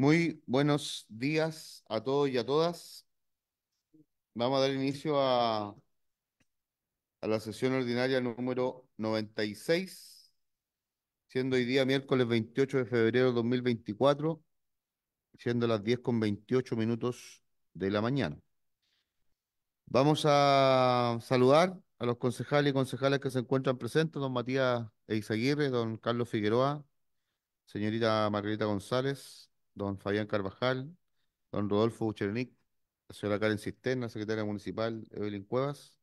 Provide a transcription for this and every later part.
Muy buenos días a todos y a todas. Vamos a dar inicio a, a la sesión ordinaria número 96, siendo hoy día miércoles 28 de febrero de 2024, siendo las 10 con 28 minutos de la mañana. Vamos a saludar a los concejales y concejales que se encuentran presentes, don Matías Eizaguirre, don Carlos Figueroa, señorita Margarita González, don Fabián Carvajal, don Rodolfo Buchernik, la señora Karen Cisterna, secretaria municipal, Evelyn Cuevas,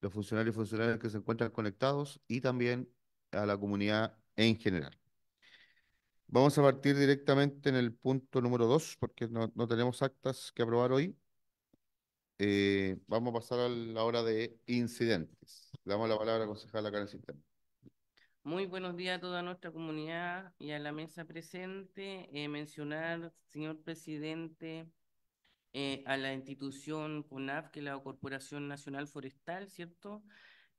los funcionarios y funcionarias que se encuentran conectados y también a la comunidad en general. Vamos a partir directamente en el punto número dos porque no, tenemos actas que aprobar hoy. Eh, vamos a pasar a la hora de incidentes. damos la palabra a la Karen Cisterna. Muy buenos días a toda nuestra comunidad y a la mesa presente. Eh, mencionar, señor presidente, eh, a la institución CONAF, que es la Corporación Nacional Forestal, ¿cierto?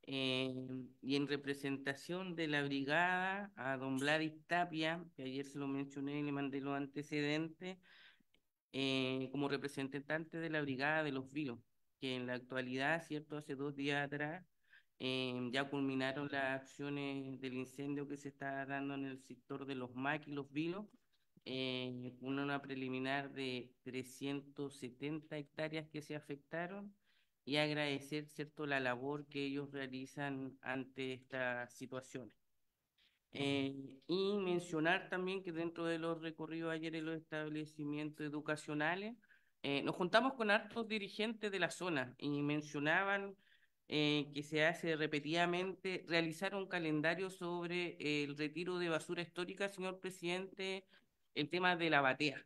Eh, y en representación de la brigada, a don Vladis Tapia, que ayer se lo mencioné y le mandé los antecedentes, como representante de la brigada de los Vilos, que en la actualidad, ¿cierto? Hace dos días atrás Em, ya culminaron las acciones del incendio que se está dando en el sector de los MAC y los Vilos, eh, una preliminar de 370 hectáreas que se afectaron y agradecer cierto la labor que ellos realizan ante estas situaciones. Eh, y mencionar también que dentro de los recorridos ayer en los establecimientos educacionales, eh, nos juntamos con hartos dirigentes de la zona y mencionaban eh, que se hace repetidamente, realizar un calendario sobre el retiro de basura histórica, señor presidente, el tema de la batea.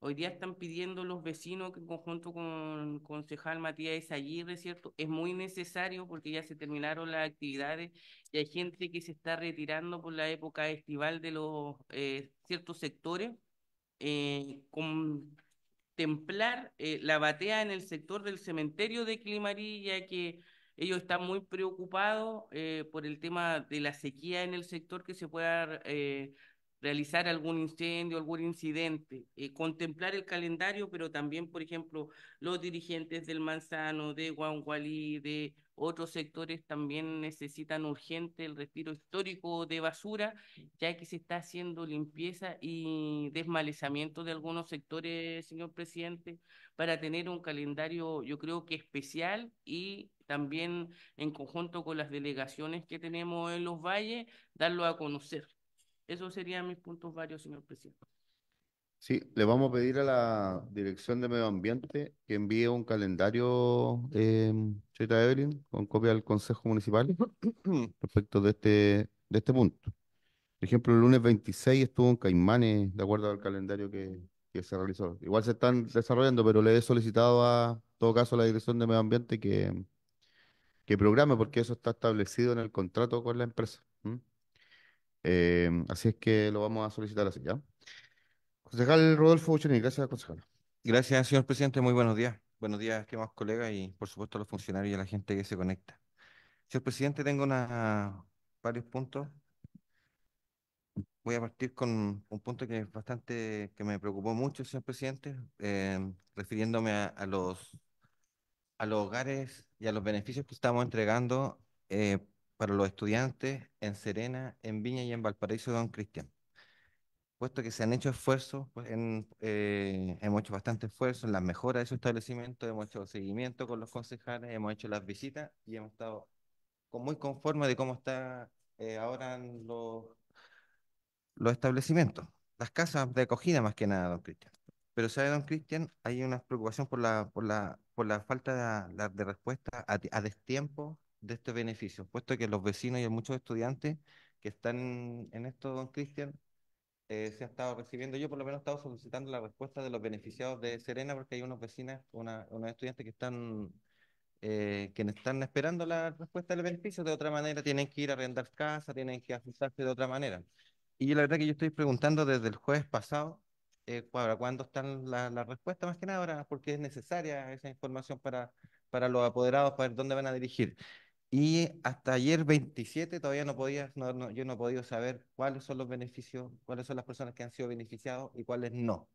Hoy día están pidiendo los vecinos que en conjunto con el concejal Matías Aguirre, ¿cierto? Es muy necesario porque ya se terminaron las actividades y hay gente que se está retirando por la época estival de los eh, ciertos sectores. Eh, contemplar eh, la batea en el sector del cementerio de climarilla que ellos están muy preocupados eh, por el tema de la sequía en el sector, que se pueda eh, realizar algún incendio, algún incidente, eh, contemplar el calendario, pero también, por ejemplo, los dirigentes del Manzano, de Guangualí, de otros sectores también necesitan urgente el retiro histórico de basura, ya que se está haciendo limpieza y desmalezamiento de algunos sectores, señor presidente, para tener un calendario, yo creo que especial y también en conjunto con las delegaciones que tenemos en los valles, darlo a conocer. Esos serían mis puntos varios, señor presidente. Sí, le vamos a pedir a la Dirección de Medio Ambiente que envíe un calendario, eh, Evelyn, con copia al Consejo Municipal respecto de este, de este punto. Por ejemplo, el lunes 26 estuvo en Caimanes, de acuerdo al calendario que, se realizó. Igual se están desarrollando, pero le he solicitado a todo caso a la Dirección de Medio Ambiente que, que programe, porque eso está establecido en el contrato con la empresa. Em, así es que lo vamos a solicitar así, ¿ya? Concejal Rodolfo Buchaní, gracias, concejal. Gracias, señor presidente. Muy buenos días. Buenos días, estimados colegas y, por supuesto, a los funcionarios y a la gente que se conecta. Señor presidente, tengo una, varios puntos. Voy a partir con un punto que es bastante, que me preocupó mucho, señor presidente, eh, refiriéndome a, a, los, a los hogares y a los beneficios que estamos entregando eh, para los estudiantes en Serena, en Viña y en Valparaíso, don Cristian puesto que se han hecho esfuerzos, pues en, eh, hemos hecho bastante esfuerzo en las mejora de su establecimiento, hemos hecho seguimiento con los concejales, hemos hecho las visitas y hemos estado muy conformes de cómo están eh, ahora los, los establecimientos, las casas de acogida más que nada, don Cristian. Pero sabe, don Cristian, hay una preocupación por la, por la, por la falta de, respuesta a, a, destiempo de estos beneficios, puesto que los vecinos y muchos estudiantes que están en esto, don Cristian, eh, se ha estado recibiendo, yo por lo menos he estado solicitando la respuesta de los beneficiados de Serena, porque hay unos vecinas, unos estudiantes que están, eh, que están esperando la respuesta del beneficio, de otra manera tienen que ir a arrendar casa, tienen que ajustarse de otra manera. Y la verdad que yo estoy preguntando desde el jueves pasado eh, cuándo están las la respuestas, más que nada ahora, porque es necesaria esa información para, para los apoderados, para ver dónde van a dirigir. Y hasta ayer 27 todavía no podía, no, yo no he podido saber cuáles son los beneficios, cuáles son las personas que han sido beneficiados y cuáles no.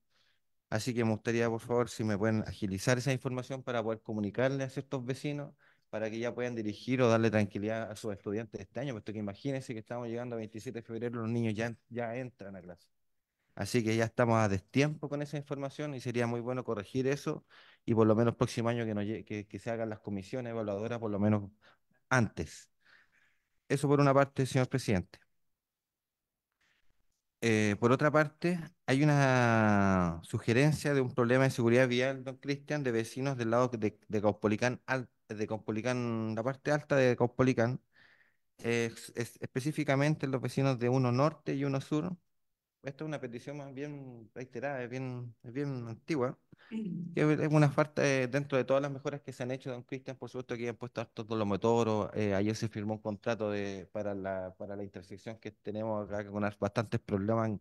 Así que me gustaría, por favor, si me pueden agilizar esa información para poder comunicarle a estos vecinos para que ya puedan dirigir o darle tranquilidad a sus estudiantes este año, puesto que imagínense que estamos llegando a 27 de febrero, los niños ya, entran a clase. Así que ya estamos a destiempo con esa información y sería muy bueno corregir eso y por lo menos próximo año que se hagan las comisiones evaluadoras, por lo menos antes. Eso por una parte, señor presidente. Eh, por otra parte, hay una sugerencia de un problema de seguridad vial, don Cristian, de vecinos del lado de, Caupolicán, de Caupolicán, la parte alta de Caupolicán, específicamente los vecinos de uno norte y uno sur, esta es una petición más bien reiterada, es bien, es bien antigua. Mm. Que es una falta dentro de todas las mejoras que se han hecho, don Cristian, por supuesto que han puesto todos los Eh, ayer se firmó un contrato de, para, la, para la intersección que tenemos acá con bastantes problemas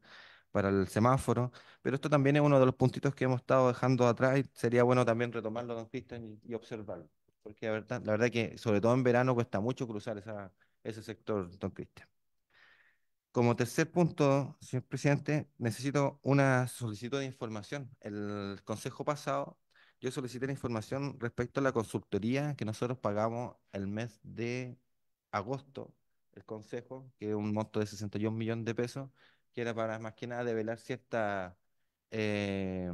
para el semáforo, pero esto también es uno de los puntitos que hemos estado dejando atrás y sería bueno también retomarlo, don Cristian, y, observarlo, porque la verdad, la verdad que sobre todo en verano cuesta mucho cruzar esa, ese sector, don Cristian. Como tercer punto, señor presidente, necesito una solicitud de información. El consejo pasado, yo solicité la información respecto a la consultoría que nosotros pagamos el mes de agosto, el consejo, que es un monto de 61 millones de pesos, que era para más que nada develar cierta... Eh,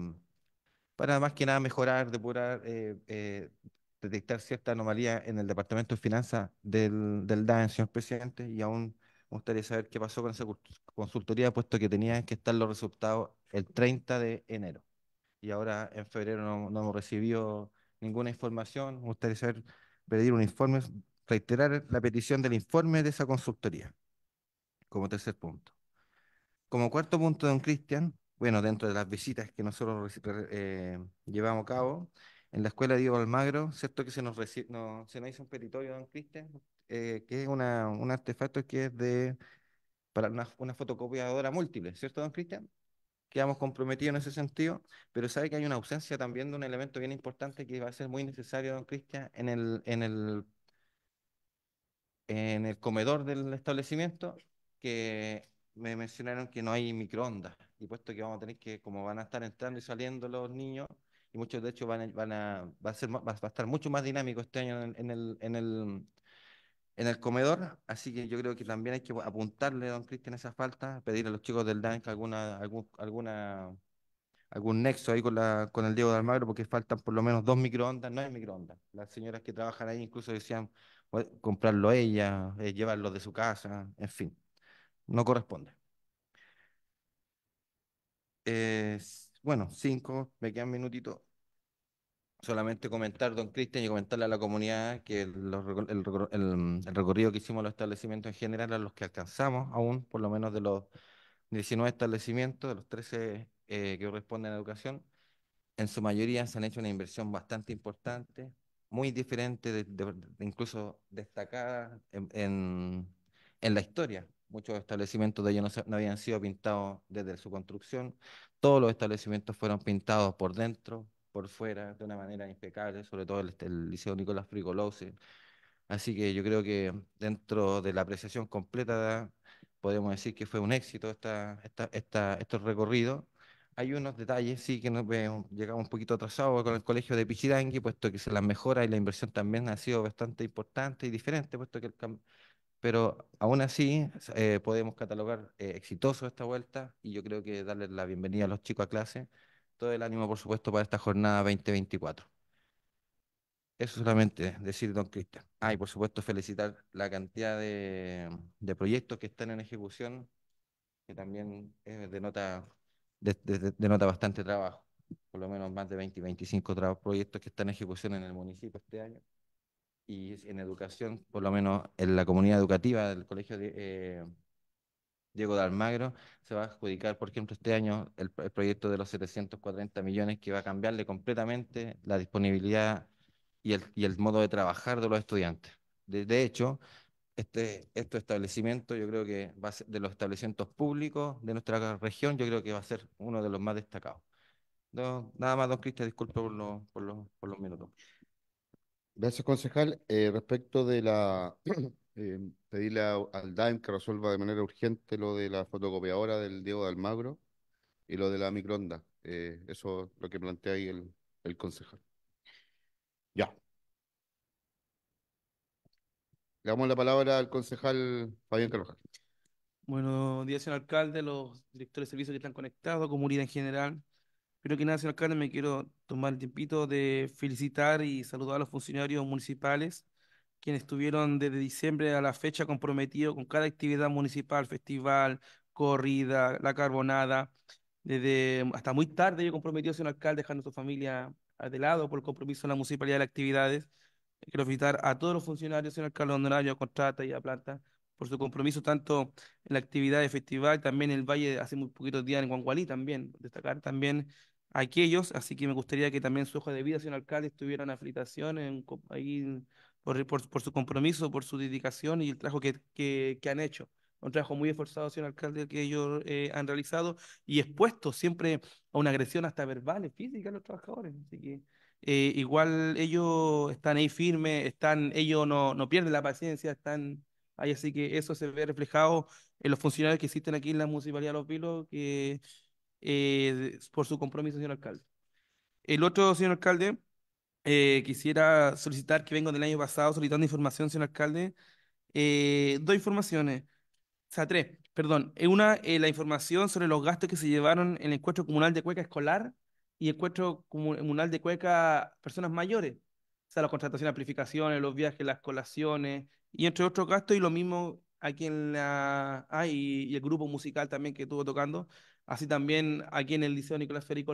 para más que nada mejorar, depurar, eh, eh, detectar cierta anomalía en el Departamento de Finanzas del, del señor presidente, y aún me gustaría saber qué pasó con esa consultoría, puesto que tenían que estar los resultados el 30 de enero. Y ahora en febrero no, hemos recibido ninguna información. Me gustaría saber, pedir un informe, reiterar la petición del informe de esa consultoría, como tercer punto. Como cuarto punto, don Cristian, bueno, dentro de las visitas que nosotros eh, llevamos a cabo, en la escuela Diego Almagro, ¿cierto que se nos, se nos hizo un petitorio, don Cristian? Eh, que es un artefacto que es de para una, una fotocopiadora múltiple, ¿cierto, don Cristian? Quedamos comprometidos en ese sentido, pero sabe que hay una ausencia también de un elemento bien importante que va a ser muy necesario, don Cristian, en el, en el, en el comedor del establecimiento, que me mencionaron que no hay microondas, y puesto que vamos a tener que, como van a estar entrando y saliendo los niños, y muchos de hecho van a, van a, va, a ser, va, a estar mucho más dinámico este año en el, en el, en el comedor, así que yo creo que también hay que apuntarle, a don Cristian, esa falta, pedir a los chicos del DANC alguna, algún, alguna, algún nexo ahí con, la, con el Diego de Almagro, porque faltan por lo menos dos microondas, no hay microondas. Las señoras que trabajan ahí incluso decían comprarlo ella, eh, llevarlo de su casa, en fin, no corresponde. Eh, bueno, cinco, me quedan minutitos solamente comentar, don Cristian, y comentarle a la comunidad que el, recorrido que hicimos los establecimientos en general, a los que alcanzamos aún, por lo menos de los 19 establecimientos, de los 13 eh, que corresponden a educación, en su mayoría se han hecho una inversión bastante importante, muy diferente, incluso destacada en, la historia. Muchos establecimientos de ellos no habían sido pintados desde su construcción. Todos los establecimientos fueron pintados por dentro, por fuera de una manera impecable, sobre todo el, Liceo Nicolás Fricolosi. Así que yo creo que dentro de la apreciación completa podemos decir que fue un éxito esta, esta, estos Hay unos detalles, sí, que nos llegamos un poquito atrasados con el colegio de Pichidangui... puesto que las mejoras y la inversión también ha sido bastante importante y diferente, puesto que el pero aún así eh, podemos catalogar eh, exitoso esta vuelta y yo creo que darle la bienvenida a los chicos a clase todo el ánimo, por supuesto, para esta jornada 2024. Eso solamente decir, don Cristian. Ah, y por supuesto felicitar la cantidad de, proyectos que están en ejecución, que también eh, denota, bastante trabajo, por lo menos más de 20 25 proyectos que están en ejecución en el municipio este año. Y en educación, por lo menos en la comunidad educativa del Colegio de, eh, Diego de Almagro, se va a adjudicar, por ejemplo, este año el, proyecto de los 740 millones que va a cambiarle completamente la disponibilidad y el, y el modo de trabajar de los estudiantes. De, hecho, este, este establecimiento, yo creo que va de los establecimientos públicos de nuestra región, yo creo que va a ser uno de los más destacados. No, nada más, don Cristian, disculpe por, los minutos. Gracias, concejal. Eh, respecto de la Eh, pedirle al DAIM que resuelva de manera urgente lo de la fotocopiadora del Diego de Almagro y lo de la microonda. Eh, eso es lo que plantea ahí el, concejal. Ya. Le damos la palabra al concejal Fabián Carvajal. Buenos días, señor alcalde, los directores de servicios que están conectados, comunidad en general. Creo que nada, señor alcalde, me quiero tomar el tiempito de felicitar y saludar a los funcionarios municipales quienes estuvieron desde diciembre a la fecha comprometidos con cada actividad municipal, festival, corrida, la carbonada, desde hasta muy tarde yo comprometido señor alcalde, dejando a su familia de lado por el compromiso de la municipalidad de actividades. Quiero felicitar a todos los funcionarios, señor alcalde honorario, a Contrata y a Planta, por su compromiso tanto en la actividad de festival, también en el Valle, hace muy poquitos días en Guangualí también, destacar también aquellos, así que me gustaría que también su hoja de vida, señor alcalde, estuviera en aflitación en, por, su compromiso, por su dedicación y el trabajo que, que, han hecho. Un trabajo muy esforzado, señor alcalde, que ellos eh, han realizado y expuesto siempre a una agresión hasta verbal, física a los trabajadores. Así que eh, igual ellos están ahí firmes, están, ellos no, no pierden la paciencia, están ahí. Así que eso se ve reflejado en los funcionarios que existen aquí en la Municipalidad de Los Vilos, que eh, por su compromiso, señor alcalde. El otro, señor alcalde, eh, quisiera solicitar que vengo del año pasado solicitando información, señor alcalde. Eh, dos informaciones, o sea, tres, perdón. Una, la información sobre los gastos que se llevaron en el encuentro comunal de cueca escolar y el encuentro comunal de cueca personas mayores. O sea, la contratación, amplificaciones, los viajes, las colaciones y entre otros gastos y lo mismo aquí en la... Ah, y el grupo musical también que estuvo tocando Así también aquí en el Liceo Nicolás Federico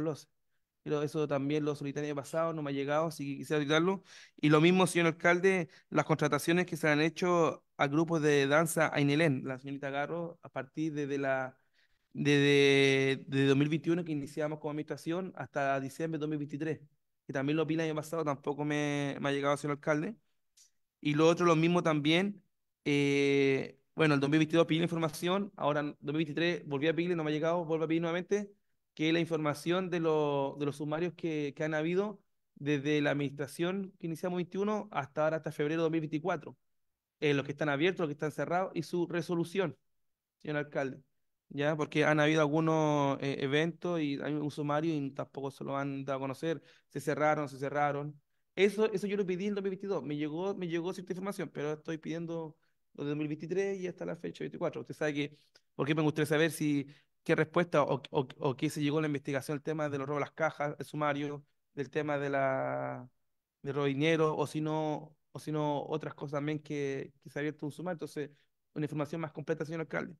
Pero eso también lo solicité el pasado, no me ha llegado, así que quisiera solicitarlo. Y lo mismo, señor alcalde, las contrataciones que se han hecho a grupos de danza Ainelén, la señorita Garro, a partir de, la de 2021 que iniciamos como administración hasta diciembre de 2023, que también lo vi el año pasado, tampoco me, me ha llegado, señor alcalde. Y lo otro, lo mismo también, eh, bueno, el 2022 pedí la información, ahora en 2023 volví a pedirle, no me ha llegado, vuelvo a pedir nuevamente, que la información de, los, de los sumarios que, que han habido desde la administración que iniciamos 21 hasta ahora, hasta febrero de 2024. Eh, los que están abiertos, los que están cerrados y su resolución, señor alcalde. ¿Ya? Porque han habido algunos eh, eventos y hay un sumario y tampoco se lo han dado a conocer. Se cerraron, se cerraron. Eso, eso yo lo pedí en 2022. Me llegó, me llegó cierta información, pero estoy pidiendo desde 2023 y hasta la fecha 24. Usted sabe que, porque me gustaría saber si qué respuesta o, o, qué se llegó a la investigación el tema de los robos de las cajas, el sumario, del tema de la de robo dinero, o si no, o si no otras cosas también que, que se ha abierto un sumario. Entonces, una información más completa, señor alcalde.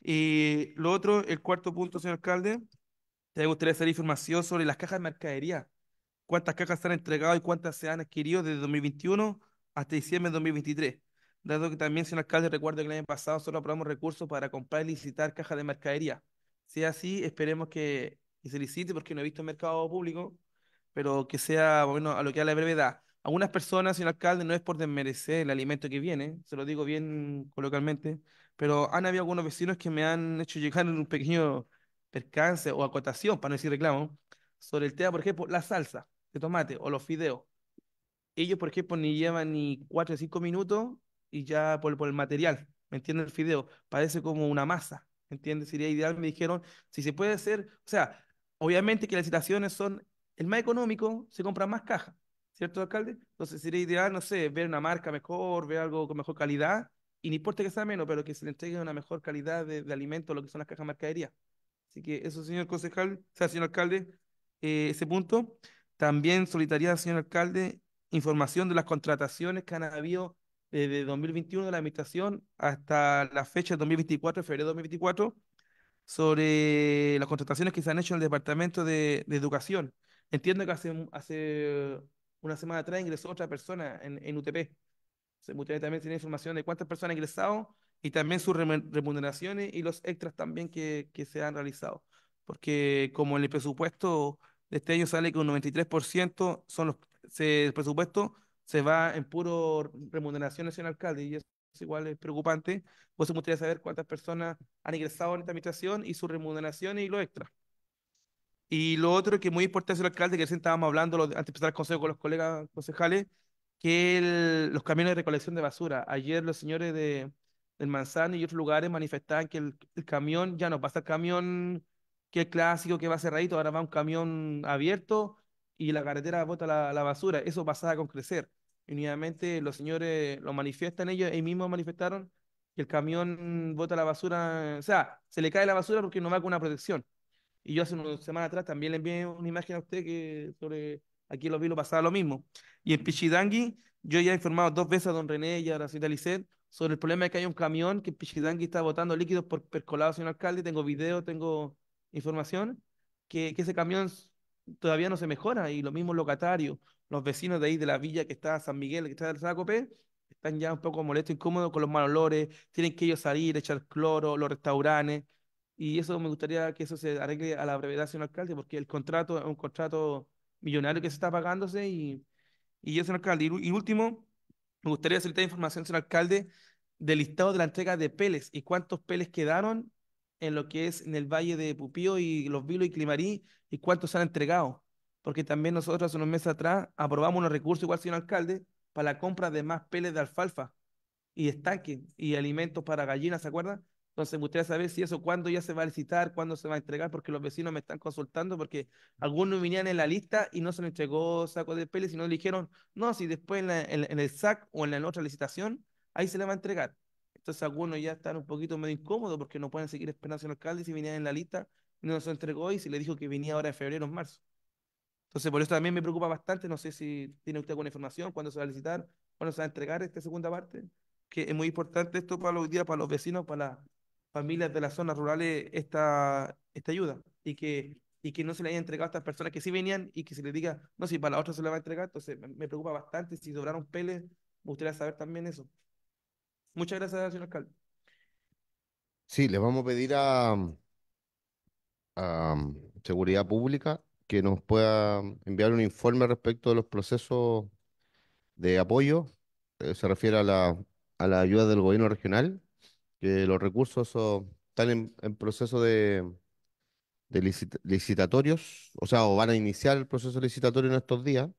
Y lo otro, el cuarto punto, señor alcalde, te gustaría hacer información sobre las cajas de mercadería. ¿Cuántas cajas se han entregado y cuántas se han adquirido desde 2021 hasta diciembre de 2023? dado que también, señor alcalde, recuerdo que el año pasado solo aprobamos recursos para comprar y licitar cajas de mercadería. es así, esperemos que, se licite, porque no he visto en mercado público, pero que sea, bueno, a lo que a la brevedad. Algunas personas, señor alcalde, no es por desmerecer el alimento que viene, se lo digo bien coloquialmente, pero han habido algunos vecinos que me han hecho llegar un pequeño percance o acotación, para no decir reclamo, sobre el tema, por ejemplo, la salsa de tomate o los fideos. Ellos, por ejemplo, ni llevan ni cuatro o cinco minutos y ya por, el material, ¿me entiendes? El fideo parece como una masa, ¿me entiendes? Sería ideal, me dijeron, si se puede hacer, o sea, obviamente que las situaciones son, el más económico se compran más cajas, ¿cierto, alcalde? Entonces sería ideal, no sé, ver una marca mejor, ver algo con mejor calidad, y no importa que sea menos, pero que se le entregue una mejor calidad de, de alimento, lo que son las cajas de mercadería. Así que eso, señor concejal, o sea, señor alcalde, eh, ese punto. También solicitaría, señor alcalde, información de las contrataciones que han habido desde eh, 2021 de la Administración hasta la fecha de 2024, febrero de 2024, sobre las contrataciones que se han hecho en el Departamento de, Educación. Entiendo que hace, hace una semana atrás ingresó otra persona en, en UTP. Ustedes también tienen información de cuántas personas han ingresado y también sus remuneraciones y los extras también que, que se han realizado. Porque como en el presupuesto de este año sale que un 93% son los, se, presupuesto se va en puro remuneración en alcalde y eso es igual es preocupante. ¿Pues me gustaría saber cuántas personas han ingresado en esta administración y su remuneración y lo extra. Y lo otro que es muy importante es el alcalde, que recién estábamos hablando antes de empezar el consejo con los colegas concejales, que los camiones de recolección de basura. Ayer los señores de, del Manzano y otros lugares manifestaban que el, camión ya no pasa el camión que clásico, que va cerradito, ahora va un camión abierto y la carretera bota la, basura. Eso pasaba con crecer. Y los señores lo manifiestan ellos, ellos mismos manifestaron que el camión bota la basura, o sea, se le cae la basura porque no va con una protección. Y yo hace una semana atrás también le envié una imagen a usted que sobre aquí lo vi lo pasaba lo mismo. Y en Pichidangui, yo ya he informado dos veces a don René y a la señora Lisset sobre el problema de que hay un camión que en Pichidangui está botando líquidos por percolado, señor alcalde. Tengo video, tengo información, que, que ese camión todavía no se mejora y los mismos locatarios, los vecinos de ahí de la villa que está San Miguel, que está el Sacopé, están ya un poco molestos, incómodos con los malolores tienen que ellos salir, echar cloro, los restaurantes, y eso me gustaría que eso se arregle a la brevedad, señor alcalde, porque el contrato es un contrato millonario que se está pagándose y, y eso, señor alcalde. Y, último, me gustaría solicitar información, señor alcalde, del listado de la entrega de peles y cuántos peles quedaron en lo que es en el Valle de Pupío y Los Vilos y Climarí y cuántos se han entregado. Porque también nosotros hace unos meses atrás aprobamos unos recursos, igual si un alcalde, para la compra de más peles de alfalfa y estanques y alimentos para gallinas, ¿se acuerdan? Entonces me gustaría saber si eso, cuándo ya se va a licitar, cuándo se va a entregar, porque los vecinos me están consultando, porque algunos vinieron en la lista y no se les entregó saco de peles, sino le dijeron, no, si después en, el SAC o en la otra licitación, ahí se le va a entregar. Entonces algunos ya están un poquito medio incómodos porque no pueden seguir esperando al alcalde si venían en la lista no nos entregó y se le dijo que venía ahora en febrero o marzo. Entonces, por eso también me preocupa bastante, no sé si tiene usted alguna información, cuándo se va a licitar, cuándo se va a entregar esta segunda parte, que es muy importante esto para los días, para los vecinos, para las familias de las zonas rurales, esta, esta ayuda, y que, y que no se le haya entregado a estas personas que sí venían y que se les diga, no, si para la otra se le va a entregar, entonces me preocupa bastante, si sobraron peles, me gustaría saber también eso. Muchas gracias, señor alcalde. Sí, le vamos a pedir a, a Seguridad Pública que nos pueda enviar un informe respecto de los procesos de apoyo. Eh, se refiere a la, a la ayuda del gobierno regional, que los recursos están en, proceso de, licitatorios, o sea, o van a iniciar el proceso licitatorio en estos días.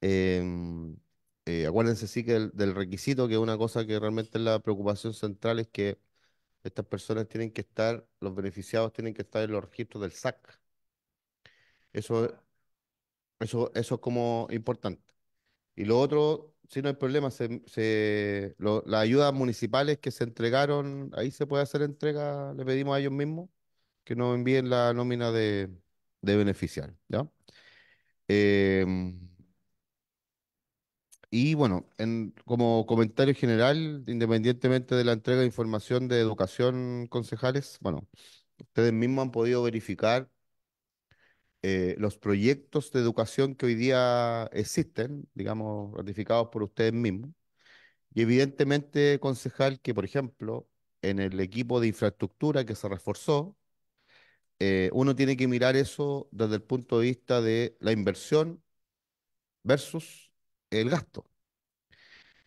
Em, eh, acuérdense sí que del requisito, que es una cosa que realmente es la preocupación central, es que estas personas tienen que estar, los beneficiados tienen que estar en los registros del SAC. Eso, ah. eso, eso es como importante. Y lo otro, si no hay problema, se, las ayudas municipales que se entregaron, ahí se puede hacer entrega, le pedimos a ellos mismos que nos envíen la nómina de, de beneficiar, ¿ya? Em, y bueno, en, como comentario general, independientemente de la entrega de información de educación, concejales, bueno, ustedes mismos han podido verificar eh, los proyectos de educación que hoy día existen, digamos, ratificados por ustedes mismos. Y evidentemente, concejal, que por ejemplo, en el equipo de infraestructura que se reforzó, eh, uno tiene que mirar eso desde el punto de vista de la inversión versus el gasto.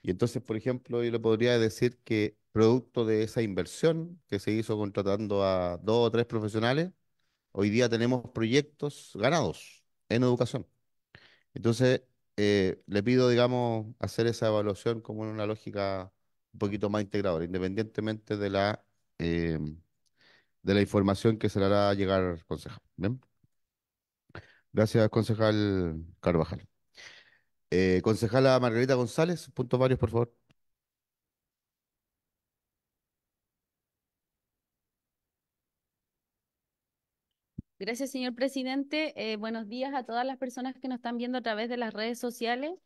Y entonces, por ejemplo, yo le podría decir que producto de esa inversión que se hizo contratando a dos o tres profesionales, hoy día tenemos proyectos ganados en educación. Entonces, eh, le pido, digamos, hacer esa evaluación como en una lógica un poquito más integradora, independientemente de la, eh, de la información que se le hará llegar al concejal. Gracias, concejal Carvajal. Eh, concejala Margarita González, punto varios, por favor. Gracias, señor presidente. Eh, buenos días a todas las personas que nos están viendo a través de las redes sociales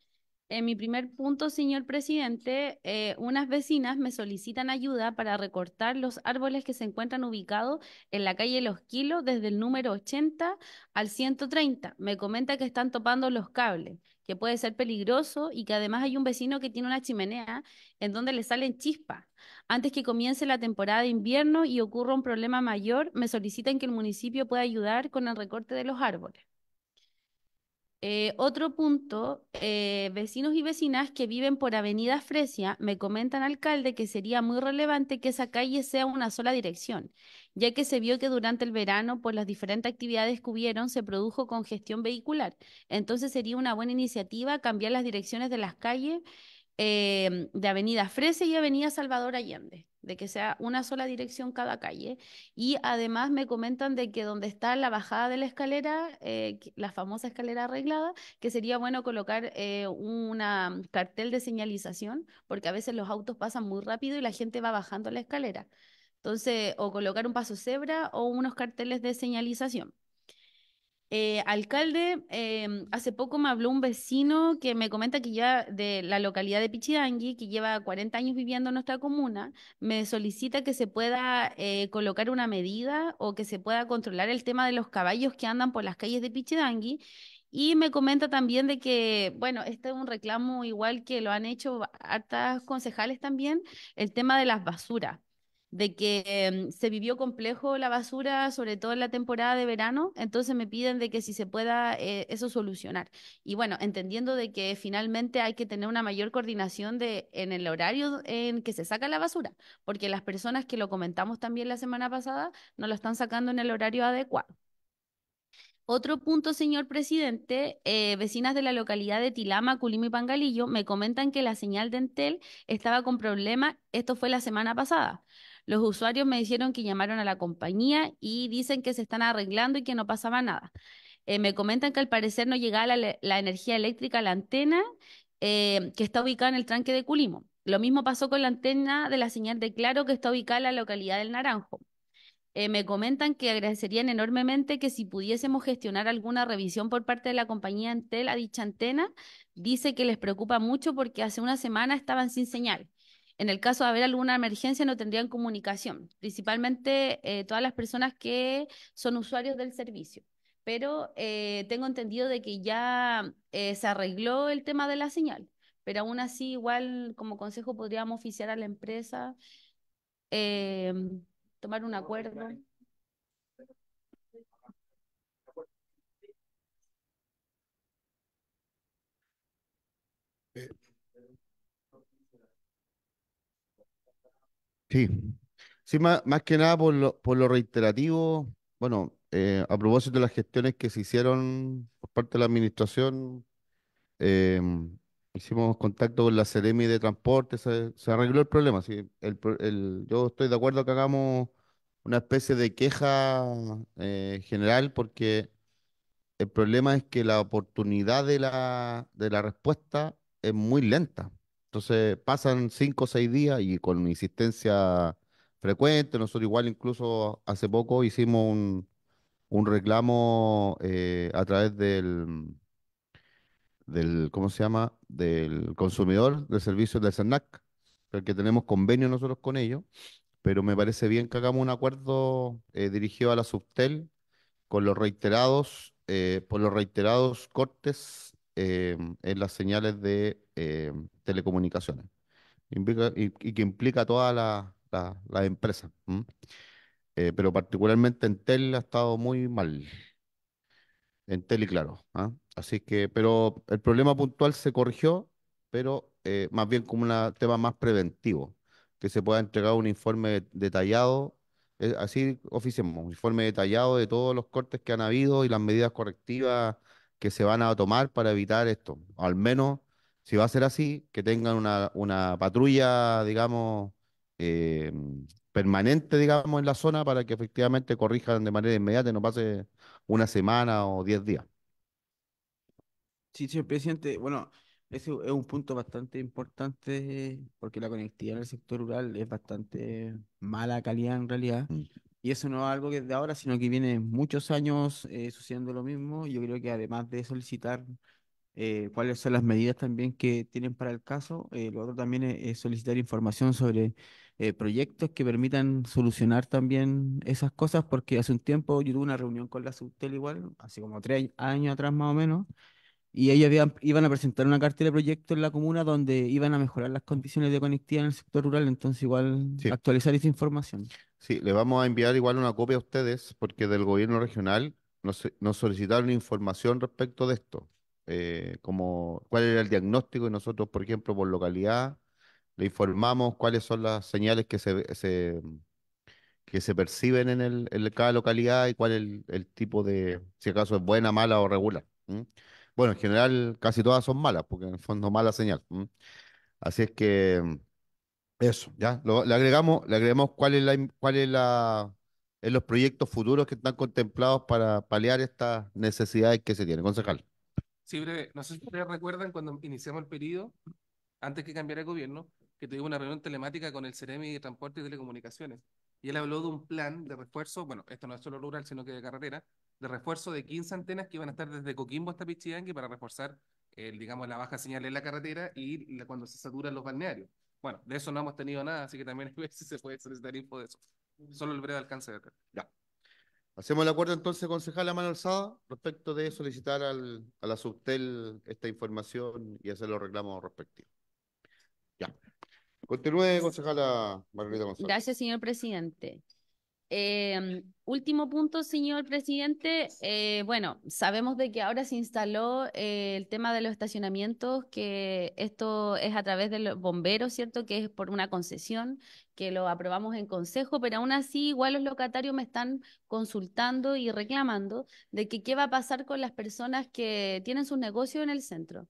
en mi primer punto, señor presidente, eh, unas vecinas me solicitan ayuda para recortar los árboles que se encuentran ubicados en la calle Los Kilos desde el número 80 al 130. Me comenta que están topando los cables, que puede ser peligroso y que además hay un vecino que tiene una chimenea en donde le salen chispas. Antes que comience la temporada de invierno y ocurra un problema mayor, me solicitan que el municipio pueda ayudar con el recorte de los árboles. Eh, otro punto, eh, vecinos y vecinas que viven por Avenida Fresia me comentan, alcalde, que sería muy relevante que esa calle sea una sola dirección, ya que se vio que durante el verano, por las diferentes actividades que hubieron, se produjo congestión vehicular. Entonces sería una buena iniciativa cambiar las direcciones de las calles eh, de Avenida Fresia y Avenida Salvador Allende de que sea una sola dirección cada calle. Y además me comentan de que donde está la bajada de la escalera, eh, la famosa escalera arreglada, que sería bueno colocar un eh, una mm, cartel de señalización, porque a veces los autos pasan muy rápido y la gente va bajando la escalera. Entonces, o colocar un paso cebra o unos carteles de señalización. Eh, alcalde, em, hace poco me habló un vecino que me comenta que ya de la localidad de Pichidangui, que lleva 40 años viviendo en nuestra comuna, me solicita que se pueda eh, colocar una medida o que se pueda controlar el tema de los caballos que andan por las calles de Pichidangui. Y me comenta también de que, bueno, este es un reclamo igual que lo han hecho hartas concejales también, el tema de las basuras de que mm, se vivió complejo la basura, sobre todo en la temporada de verano, entonces me piden de que si se pueda eh, eso solucionar. Y bueno, entendiendo de que finalmente hay que tener una mayor coordinación de, en el horario en que se saca la basura, porque las personas que lo comentamos también la semana pasada no lo están sacando en el horario adecuado. Otro punto, señor presidente, eh, vecinas de la localidad de Tilama, Culimo y Pangalillo me comentan que la señal de Entel estaba con problema. esto fue la semana pasada. Los usuarios me dijeron que llamaron a la compañía y dicen que se están arreglando y que no pasaba nada. Eh, me comentan que al parecer no llegaba la, energía eléctrica a la antena eh, que está ubicada en el tranque de Culimo. Lo mismo pasó con la antena de la señal de Claro que está ubicada en la localidad del Naranjo. Eh, me comentan que agradecerían enormemente que si pudiésemos gestionar alguna revisión por parte de la compañía ante la dicha antena, dice que les preocupa mucho porque hace una semana estaban sin señal. En el caso de haber alguna emergencia no tendrían comunicación, principalmente eh, todas las personas que son usuarios del servicio. Pero eh, tengo entendido de que ya eh, se arregló el tema de la señal, pero aún así igual como consejo podríamos oficiar a la empresa, em, tomar un acuerdo. Sí, sí más, que nada por lo, por lo reiterativo, bueno, eh, a propósito de las gestiones que se hicieron por parte de la administración, eh, hicimos contacto con la Ceremi de Transporte, se, arregló el problema. yo estoy de acuerdo que hagamos una especie de queja eh, general porque el problema es que la oportunidad de la, de la respuesta es muy lenta. Entonces pasan cinco o seis días y con insistencia frecuente, nosotros igual incluso hace poco hicimos un, reclamo eh, a través del, del, ¿cómo se llama? Del consumidor del servicio del CERNAC, que tenemos convenio nosotros con ellos, pero me parece bien que hagamos un acuerdo eh, dirigido a la Subtel con los reiterados, eh, por los reiterados cortes Em, en las señales de em, telecomunicaciones y, que implica todas las la, la empresas. Eh, pero particularmente en Tel ha estado muy mal. En Tel y claro. ¿ah? Así que, pero el problema puntual se corrigió, pero eh, más bien como un tema más preventivo, que se pueda entregar un informe detallado eh, así oficiemos un informe detallado de todos los cortes que han habido y las medidas correctivas que se van a tomar para evitar esto. Al menos, si va a ser así, que tengan una, patrulla, digamos, eh, permanente, digamos, en la zona para que efectivamente corrijan de manera inmediata y no pase una semana o diez días. Sí, señor presidente. Bueno, ese es un punto bastante importante porque la conectividad en el sector rural es bastante mala calidad en realidad. Mm. Y eso no es algo que es de ahora, sino que viene muchos años eh, sucediendo lo mismo. Yo creo que además de solicitar eh, cuáles son las medidas también que tienen para el caso, eh, lo otro también es, solicitar información sobre proyectos que permitan solucionar también esas cosas, porque hace un tiempo yo tuve una reunión con la Subtel igual, hace como tres años atrás más o menos, y ellos iban, a presentar una cartera de proyecto en la comuna donde iban a mejorar las condiciones de conectividad en el sector rural, entonces igual actualizar esa información. Sí, le vamos a enviar igual una copia a ustedes porque del gobierno regional nos, nos solicitaron información respecto de esto, eh, como cuál era el diagnóstico y nosotros, por ejemplo, por localidad, le informamos cuáles son las señales que se, se que se perciben en, el, en cada localidad y cuál es el, tipo de, si acaso es buena, mala o regular. Bueno, en general casi todas son malas, porque en el fondo mala señal. Así es que eso, ya, le agregamos, le agregamos cuál es la cuál es la en los proyectos futuros que están contemplados para paliar estas necesidades que se tienen, concejal. Sí, breve. No sé si ustedes recuerdan cuando iniciamos el periodo, antes que cambiara el gobierno, que tuvimos una reunión telemática con el CEREMI de Transporte y Telecomunicaciones, y él habló de un plan de refuerzo, bueno, esto no es solo rural, sino que de carretera, de refuerzo de 15 antenas que iban a estar desde Coquimbo hasta Pichigangue para reforzar, el, digamos, la baja señal en la carretera y cuando se saturan los balnearios. Bueno, de eso no hemos tenido nada, así que también a si se puede solicitar info de eso. Solo el breve alcance de acá. Ya. Hacemos el acuerdo entonces, concejal, a mano alzada, respecto de solicitar al, a la subtel esta información y hacer los reclamos respectivos. Ya. Continúe, concejala Margarita González. Gracias, señor presidente. Em, último punto, señor presidente. Eh, bueno, sabemos de que ahora se instaló eh, el tema de los estacionamientos, que esto es a través de los bomberos, ¿cierto? Que es por una concesión, que lo aprobamos en consejo, pero aún así igual los locatarios me están consultando y reclamando de que qué va a pasar con las personas que tienen sus negocios en el centro.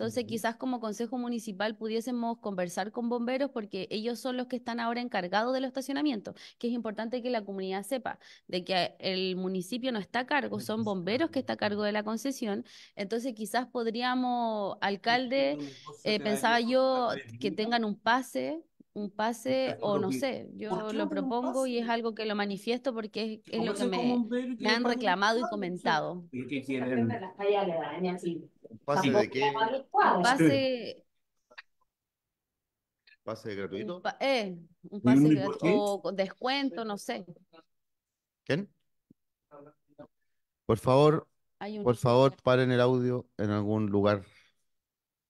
Entonces, quizás como Consejo Municipal pudiésemos conversar con bomberos porque ellos son los que están ahora encargados del estacionamiento, que es importante que la comunidad sepa de que el municipio no está a cargo, son bomberos que está a cargo de la concesión. Entonces, quizás podríamos, alcalde, eh, pensaba yo que tengan un pase un pase o no sé, yo lo propongo y es algo que lo manifiesto porque es, lo que me, han reclamado y comentado. ¿Qué quieren? ¿Pase de qué? Pase. ¿Pase gratuito? Un eh, un pase gratuito. Eh, o descuento, no sé. ¿Quién? Por favor, por favor, paren el audio en algún lugar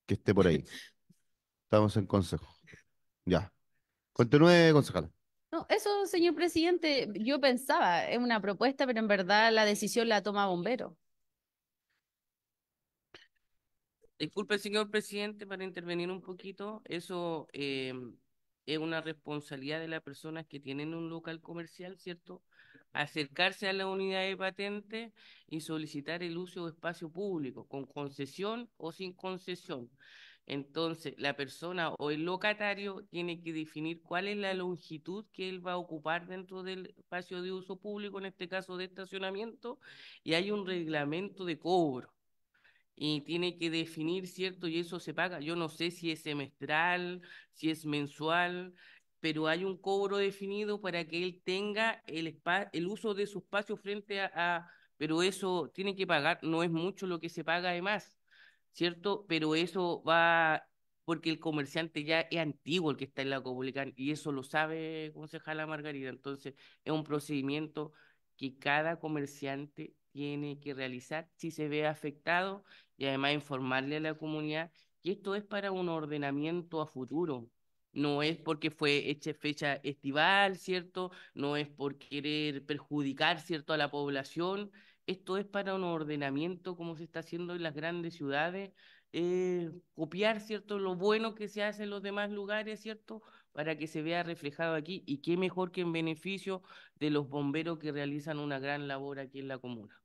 que esté por ahí. Estamos en consejo. Ya. Continúe, concejala. No, eso, señor presidente, yo pensaba, es una propuesta, pero en verdad la decisión la toma bombero. Disculpe, señor presidente, para intervenir un poquito. Eso em, es una responsabilidad de las personas que tienen un local comercial, ¿cierto? Acercarse a la unidad de patente y solicitar el uso de espacio público, con concesión o sin concesión. Entonces, la persona o el locatario tiene que definir cuál es la longitud que él va a ocupar dentro del espacio de uso público, en este caso de estacionamiento, y hay un reglamento de cobro y tiene que definir, ¿cierto? Y eso se paga. Yo no sé si es semestral, si es mensual, pero hay un cobro definido para que él tenga el, el uso de su espacio frente a, Pero eso tiene que pagar, no es mucho lo que se paga además, ¿cierto? Pero eso va porque el comerciante ya es antiguo el que está en la comunidad y eso lo sabe concejala Margarita. Entonces es un procedimiento que cada comerciante tiene que realizar si se ve afectado y además informarle a la comunidad que esto es para un ordenamiento a futuro. No es porque fue hecha fecha estival, ¿cierto? No es por querer perjudicar, ¿cierto?, a la población. Esto es para un ordenamiento como se está haciendo en las grandes ciudades, eh, copiar, ¿cierto?, lo bueno que se hace en los demás lugares, ¿cierto?, para que se vea reflejado aquí. Y qué mejor que en beneficio de los bomberos que realizan una gran labor aquí en la comuna.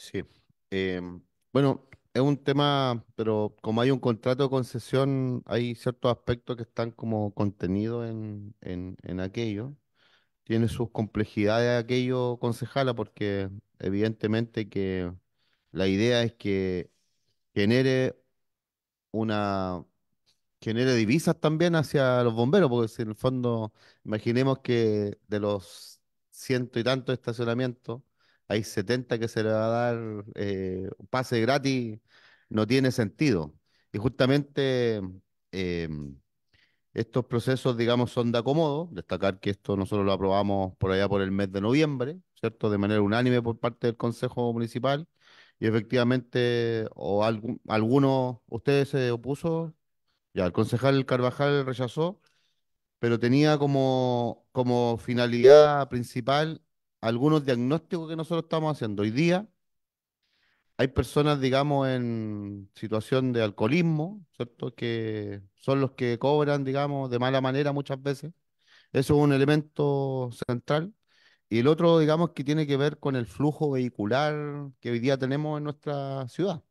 Sí. Em, bueno, es un tema, pero como hay un contrato de concesión, hay ciertos aspectos que están como contenidos en, en, aquello. Tiene sus complejidades aquello, concejala, porque evidentemente que la idea es que genere una genere divisas también hacia los bomberos, porque si en el fondo imaginemos que de los ciento y tantos estacionamientos hay 70 que se le va a dar eh, pase gratis, no tiene sentido. Y justamente em, estos procesos, digamos, son de acomodo. Destacar que esto nosotros lo aprobamos por allá por el mes de noviembre, ¿cierto? De manera unánime por parte del Consejo Municipal. Y efectivamente, o de alguno, ¿ustedes se opuso? Ya, el concejal Carvajal rechazó, pero tenía como, como finalidad principal algunos diagnósticos que nosotros estamos haciendo. Hoy día hay personas, digamos, en situación de alcoholismo, ¿cierto? Que son los que cobran, digamos, de mala manera muchas veces. Eso es un elemento central. Y el otro, digamos, que tiene que ver con el flujo vehicular que hoy día tenemos en nuestra ciudad.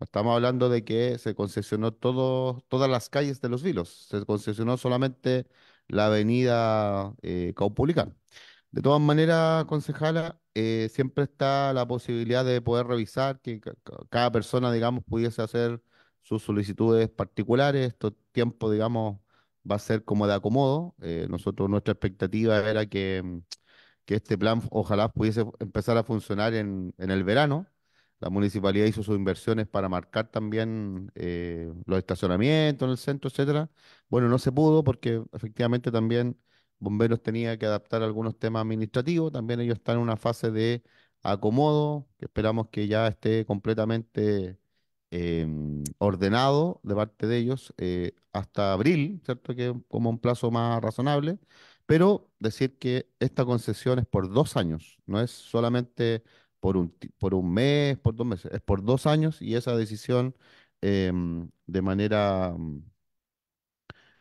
Estamos hablando de que se concesionó todo, todas las calles de Los Vilos, se concesionó solamente la avenida eh, de todas maneras, concejala, eh, siempre está la posibilidad de poder revisar que cada persona, digamos, pudiese hacer sus solicitudes particulares. Estos tiempo, digamos, va a ser como de acomodo. Eh, nosotros, nuestra expectativa era que, mm, este plan ojalá pudiese empezar a funcionar en, el verano. La municipalidad hizo sus inversiones para marcar también eh, los estacionamientos en el centro, etcétera. Bueno, no se pudo porque efectivamente también Bomberos tenía que adaptar algunos temas administrativos, también ellos están en una fase de acomodo, que esperamos que ya esté completamente em, ordenado de parte de ellos eh, hasta abril, ¿cierto? Que como un plazo más razonable, pero decir que esta concesión es por dos años, no es solamente por un, por un mes, por dos meses, es por dos años y esa decisión em, de manera,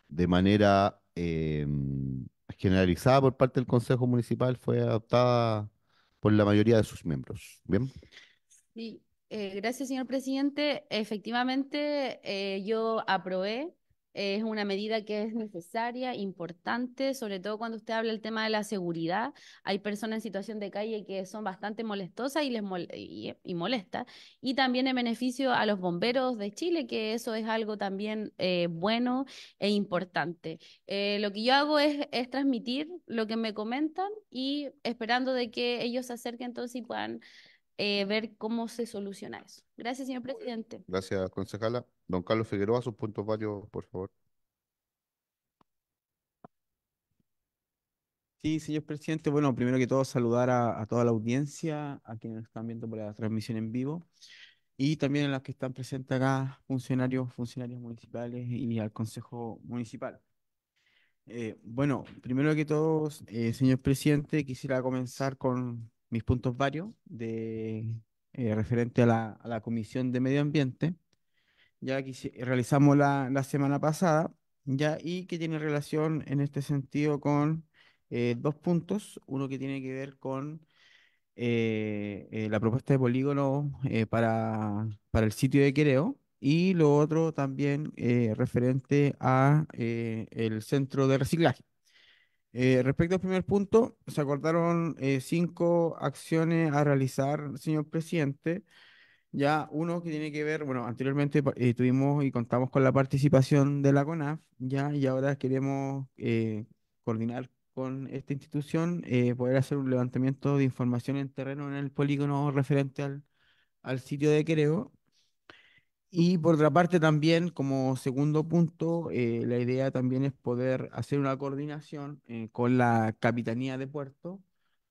de manera em, generalizada por parte del Consejo Municipal fue adoptada por la mayoría de sus miembros. ¿Bien? Sí, eh, gracias, señor presidente. Efectivamente, eh, yo aprobé es una medida que es necesaria, importante, sobre todo cuando usted habla el tema de la seguridad. Hay personas en situación de calle que son bastante molestosas y les y, molesta. Y también en beneficio a los bomberos de Chile, que eso es algo también eh, bueno e importante. Eh, lo que yo hago es, es transmitir lo que me comentan y esperando de que ellos se acerquen entonces y puedan eh, ver cómo se soluciona eso. Gracias, señor presidente. Gracias, concejala. Don Carlos Figueroa, sus puntos varios, por favor. Sí, señor presidente. Bueno, primero que todo, saludar a, toda la audiencia, a quienes están viendo por la transmisión en vivo y también a las que están presentes acá, funcionarios, funcionarios municipales y al Consejo Municipal. Eh, bueno, primero que todo, eh, señor presidente, quisiera comenzar con, mis puntos varios de, eh, referente a la, Comisión de Medio Ambiente, ya que realizamos la, semana pasada, ya y que tiene relación en este sentido con eh, dos puntos, uno que tiene que ver con eh, la propuesta de polígono para, el sitio de Quereo, y lo otro también referente a el centro de reciclaje. Eh, respecto al primer punto, se acordaron eh, cinco acciones a realizar, señor presidente. Ya uno que tiene que ver, bueno, anteriormente eh, tuvimos y contamos con la participación de la CONAF, ya, y ahora queremos coordinar con esta institución, poder hacer un levantamiento de información en terreno en el polígono referente al, al sitio de Quereo y por otra parte también, como segundo punto, eh, la idea también es poder hacer una coordinación eh, con la Capitanía de Puerto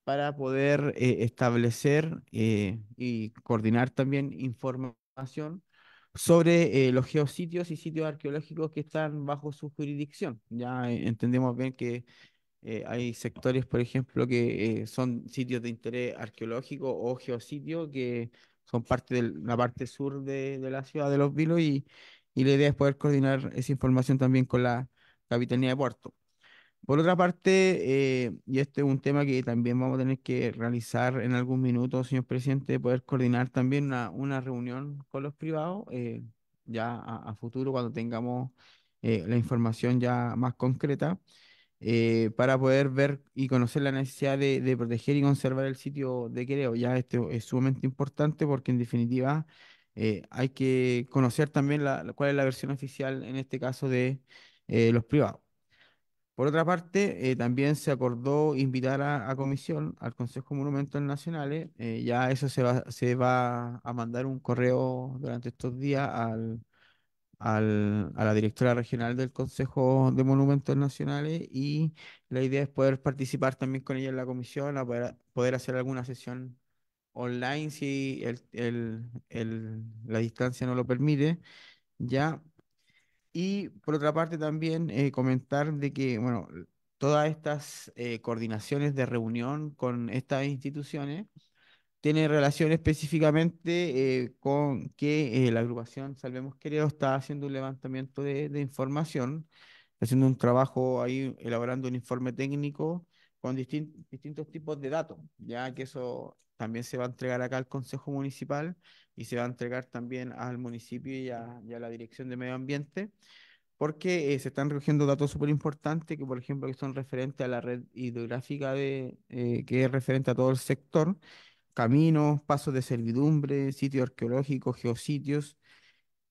para poder eh, establecer y coordinar también información sobre los geositios y sitios arqueológicos que están bajo su jurisdicción. Ya entendemos bien que hay sectores, por ejemplo, que son sitios de interés arqueológico o geositio que son parte de la parte sur de, de la ciudad de Los Vilos y, y la idea es poder coordinar esa información también con la Capitanía de Puerto. Por otra parte, eh, y este es un tema que también vamos a tener que realizar en algún minuto, señor presidente, poder coordinar también una, una reunión con los privados, eh, ya a, futuro, cuando tengamos eh, la información ya más concreta. Eh, para poder ver y conocer la necesidad de, proteger y conservar el sitio de Quereo. Ya esto es sumamente importante porque en definitiva eh, hay que conocer también la, cuál es la versión oficial en este caso de eh, los privados. Por otra parte, también se acordó invitar a, comisión al Consejo de Monumentos Nacionales. ya eso se va, se va a mandar un correo durante estos días al, al, a la directora regional del Consejo de Monumentos Nacionales y la idea es poder participar también con ella en la comisión, poder, poder hacer alguna sesión online si el, el, el, la distancia no lo permite, ya. Y por otra parte también eh, comentar de que, bueno, todas estas eh, coordinaciones de reunión con estas instituciones tiene relación específicamente eh, con que eh, la agrupación Salvemos Querido está haciendo un levantamiento de, información, haciendo un trabajo ahí, elaborando un informe técnico con distintos tipos de datos, ya que eso también se va a entregar acá al Consejo Municipal y se va a entregar también al municipio y a, la Dirección de Medio Ambiente, porque eh, se están recogiendo datos súper importantes, que por ejemplo que son referentes a la red hidrográfica, de, que es referente a todo el sector, caminos, pasos de servidumbre, sitios arqueológicos, geositios,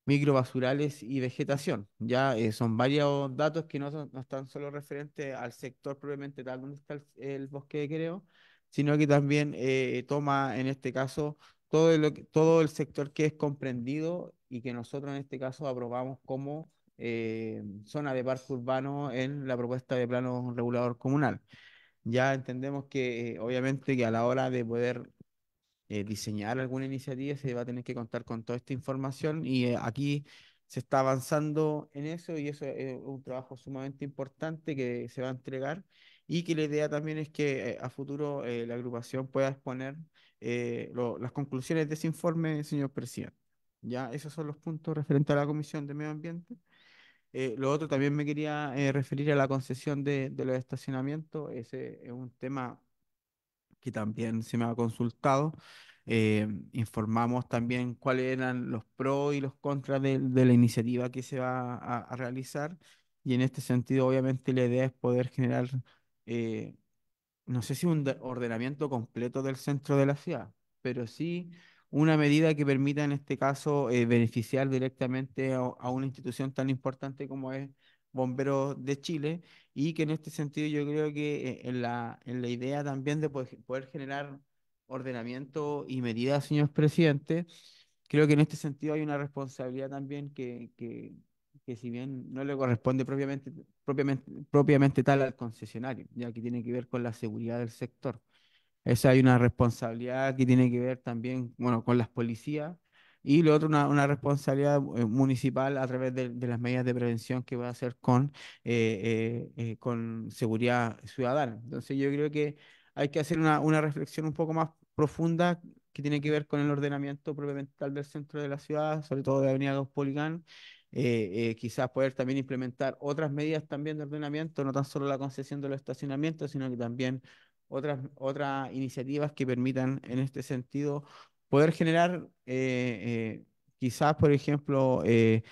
microbasurales y vegetación. Ya eh, son varios datos que no, no, están solo referentes al sector propiamente tal está el, bosque de Creo, sino que también eh, toma en este caso todo, lo todo el sector que es comprendido y que nosotros en este caso aprobamos como eh, zona de parque urbano en la propuesta de plano regulador comunal. Ya entendemos que obviamente que a la hora de poder eh, diseñar alguna iniciativa, se va a tener que contar con toda esta información y eh, aquí se está avanzando en eso y eso es un trabajo sumamente importante que se va a entregar y que la idea también es que eh, a futuro eh, la agrupación pueda exponer las conclusiones de ese informe, señor presidente. Ya, esos son los puntos referentes a la Comisión de Medio Ambiente. lo otro también me quería referir a la concesión de, de los estacionamientos. Ese es un tema que también se me ha consultado. Eh, informamos también cuáles eran los pros y los contras de, la iniciativa que se va a, realizar. Y en este sentido, obviamente, la idea es poder generar, eh, no sé si un ordenamiento completo del centro de la ciudad, pero sí una medida que permita, en este caso, eh, beneficiar directamente a, una institución tan importante como es bomberos de Chile y que en este sentido yo creo que eh, en la, la idea también de poder, generar ordenamiento y medidas, señor presidente, creo que en este sentido hay una responsabilidad también que, si bien no le corresponde propiamente, propiamente, propiamente tal al concesionario, ya que tiene que ver con la seguridad del sector. Esa hay una responsabilidad que tiene que ver también, bueno, con las policías y lo otro, una, responsabilidad eh, municipal a través de, las medidas de prevención que va a hacer con, eh, eh, con seguridad ciudadana. Entonces yo creo que hay que hacer una, reflexión un poco más profunda que tiene que ver con el ordenamiento propiamente tal del centro de la ciudad, sobre todo de Avenida Gospoligán. eh, quizás poder también implementar otras medidas también de ordenamiento, no tan solo la concesión de los estacionamientos, sino que también otras, otras iniciativas que permitan en este sentido poder generar eh, eh, quizás, por ejemplo, eh,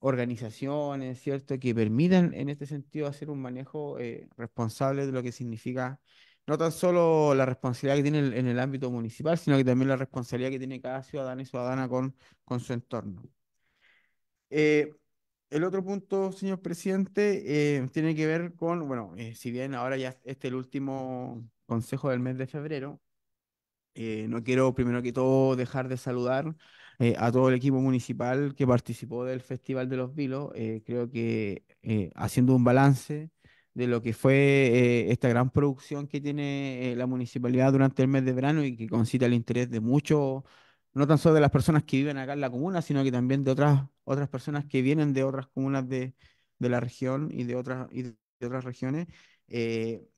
organizaciones, ¿cierto?, que permitan en este sentido hacer un manejo responsable de lo que significa no tan solo la responsabilidad que tiene en el ámbito municipal, sino que también la responsabilidad que tiene cada ciudadano y ciudadana con, con su entorno. El otro punto, señor presidente, tiene que ver con, bueno, si bien ahora ya este es el último consejo del mes de febrero, eh, no quiero primero que todo dejar de saludar eh, a todo el equipo municipal que participó del Festival de los Vilos. Eh, creo que haciendo un balance de lo que fue esta gran producción que tiene la municipalidad durante el mes de verano y que concita el interés de muchos, no tan solo de las personas que viven acá en la comuna, sino que también de otras, otras personas que vienen de otras comunas de, la región y de otras, de otras regiones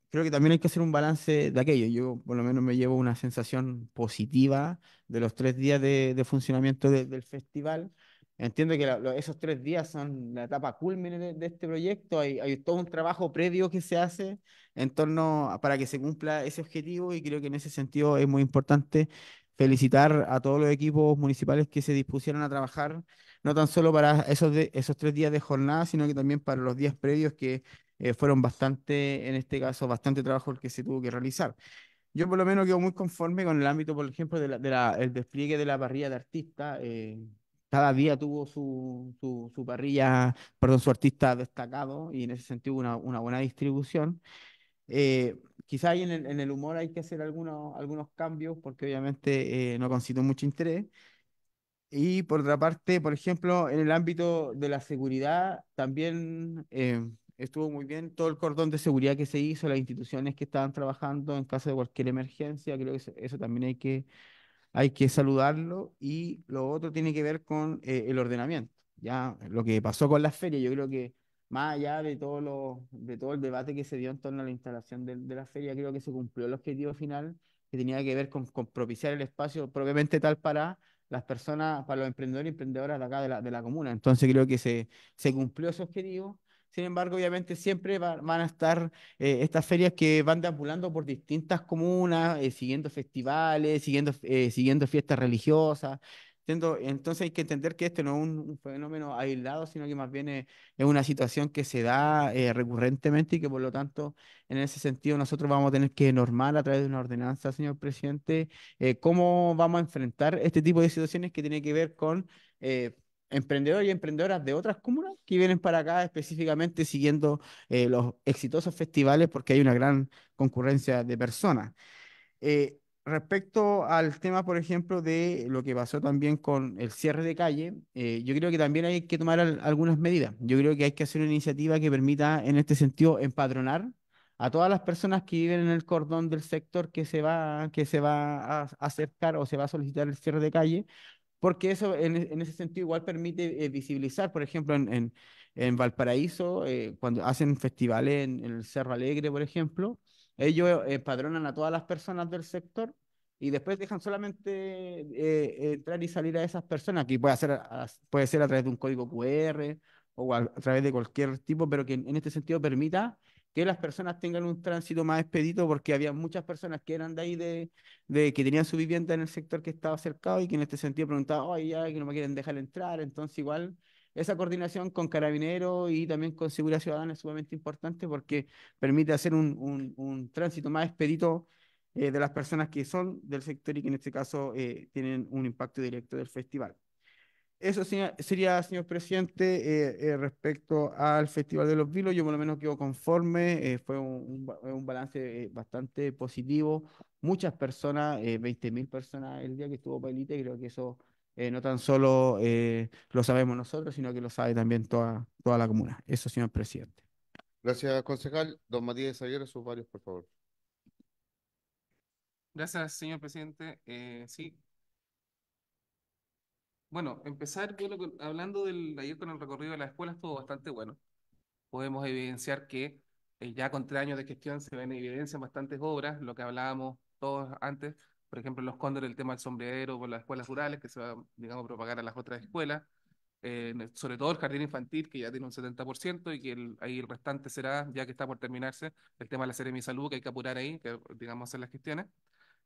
creo que también hay que hacer un balance de aquello. Yo por lo menos me llevo una sensación positiva de los tres días de, funcionamiento del festival. Entiendo que esos tres días son la etapa culmine de, este proyecto. Hay, todo un trabajo previo que se hace en torno para que se cumpla ese objetivo y creo que en ese sentido es muy importante felicitar a todos los equipos municipales que se dispusieron a trabajar, no tan solo para esos, esos tres días de jornada, sino que también para los días previos que eh, fueron bastante, en este caso, bastante trabajo el que se tuvo que realizar. Yo por lo menos quedo muy conforme con el ámbito, por ejemplo, del despliegue de la parrilla de artistas. Eh, cada día tuvo su, su, parrilla, perdón, su artista destacado y en ese sentido una, buena distribución. Eh, quizá en el, humor hay que hacer algunos, algunos cambios porque obviamente no constituye mucho interés. Y por otra parte, por ejemplo, en el ámbito de la seguridad, también estuvo muy bien todo el cordón de seguridad que se hizo, las instituciones que estaban trabajando en caso de cualquier emergencia, creo que eso, también hay que, hay que saludarlo. Y lo otro tiene que ver con eh, el ordenamiento. Ya lo que pasó con la feria, yo creo que más allá de todo, lo, de todo el debate que se dio en torno a la instalación de, la feria, creo que se cumplió el objetivo final que tenía que ver con, propiciar el espacio propiamente tal para las personas, para los emprendedores y emprendedoras de acá de la, de la comuna. Entonces creo que se, se cumplió ese objetivo sin embargo, obviamente siempre van a estar eh, estas ferias que van deambulando por distintas comunas, eh, siguiendo festivales, siguiendo, eh, siguiendo fiestas religiosas. Entonces hay que entender que este no es un, fenómeno aislado, sino que más bien es, una situación que se da recurrentemente y que por lo tanto en ese sentido nosotros vamos a tener que normal a través de una ordenanza, señor presidente, cómo vamos a enfrentar este tipo de situaciones que tiene que ver con emprendedores y emprendedoras de otras comunas que vienen para acá específicamente siguiendo eh, los exitosos festivales porque hay una gran concurrencia de personas. Eh, respecto al tema, por ejemplo, de lo que pasó también con el cierre de calle, eh, yo creo que también hay que tomar algunas medidas. Yo creo que hay que hacer una iniciativa que permita, en este sentido, empadronar a todas las personas que viven en el cordón del sector que se va, que se va a acercar o se va a solicitar el cierre de calle, porque eso e, en, ese sentido igual permite eh, visibilizar, por ejemplo, en, Valparaíso, eh, cuando hacen festivales en, el Cerro Alegre, por ejemplo, ellos eh, padronan a todas las personas del sector y después dejan solamente entrar y salir a esas personas, que puede, puede ser a través de un código QR o a través de cualquier tipo, pero que en, este sentido permita que las personas tengan un tránsito más expedito, porque había muchas personas que eran de ahí, de, que tenían su vivienda en el sector que estaba cercado y que en este sentido preguntaban, ay, ya que no me quieren dejar entrar, entonces igual esa coordinación con carabineros y también con seguridad ciudadana es sumamente importante porque permite hacer un, tránsito más expedito eh, de las personas que son del sector y que en este caso eh, tienen un impacto directo del festival. Eso sería, señor presidente, eh, eh, respecto al Festival de los Vilos. Yo por lo menos quedo conforme. Eh, fue un, balance bastante positivo. Muchas personas, 20.000 personas el día que estuvo Pailita, y creo que eso no tan solo lo sabemos nosotros, sino que lo sabe también toda, toda la comuna. Eso, señor presidente. Gracias, concejal. Don Matías ayer sus varios, por favor. Gracias, señor presidente. sí, bueno, empezar hablando del, ayer con el recorrido de la escuela estuvo bastante bueno. Podemos evidenciar que eh, ya con tres años de gestión se ven en evidencia bastantes obras, lo que hablábamos todos antes, por ejemplo, los cóndores, el tema del sombrerero por las escuelas rurales, que se va, digamos, a propagar a las otras escuelas, eh, sobre todo el jardín infantil, que ya tiene un 70% y que el- ahí el restante será, ya que está por terminarse, el tema de la Seremi Salud, que hay que apurar ahí, que digamos hacer las gestiones.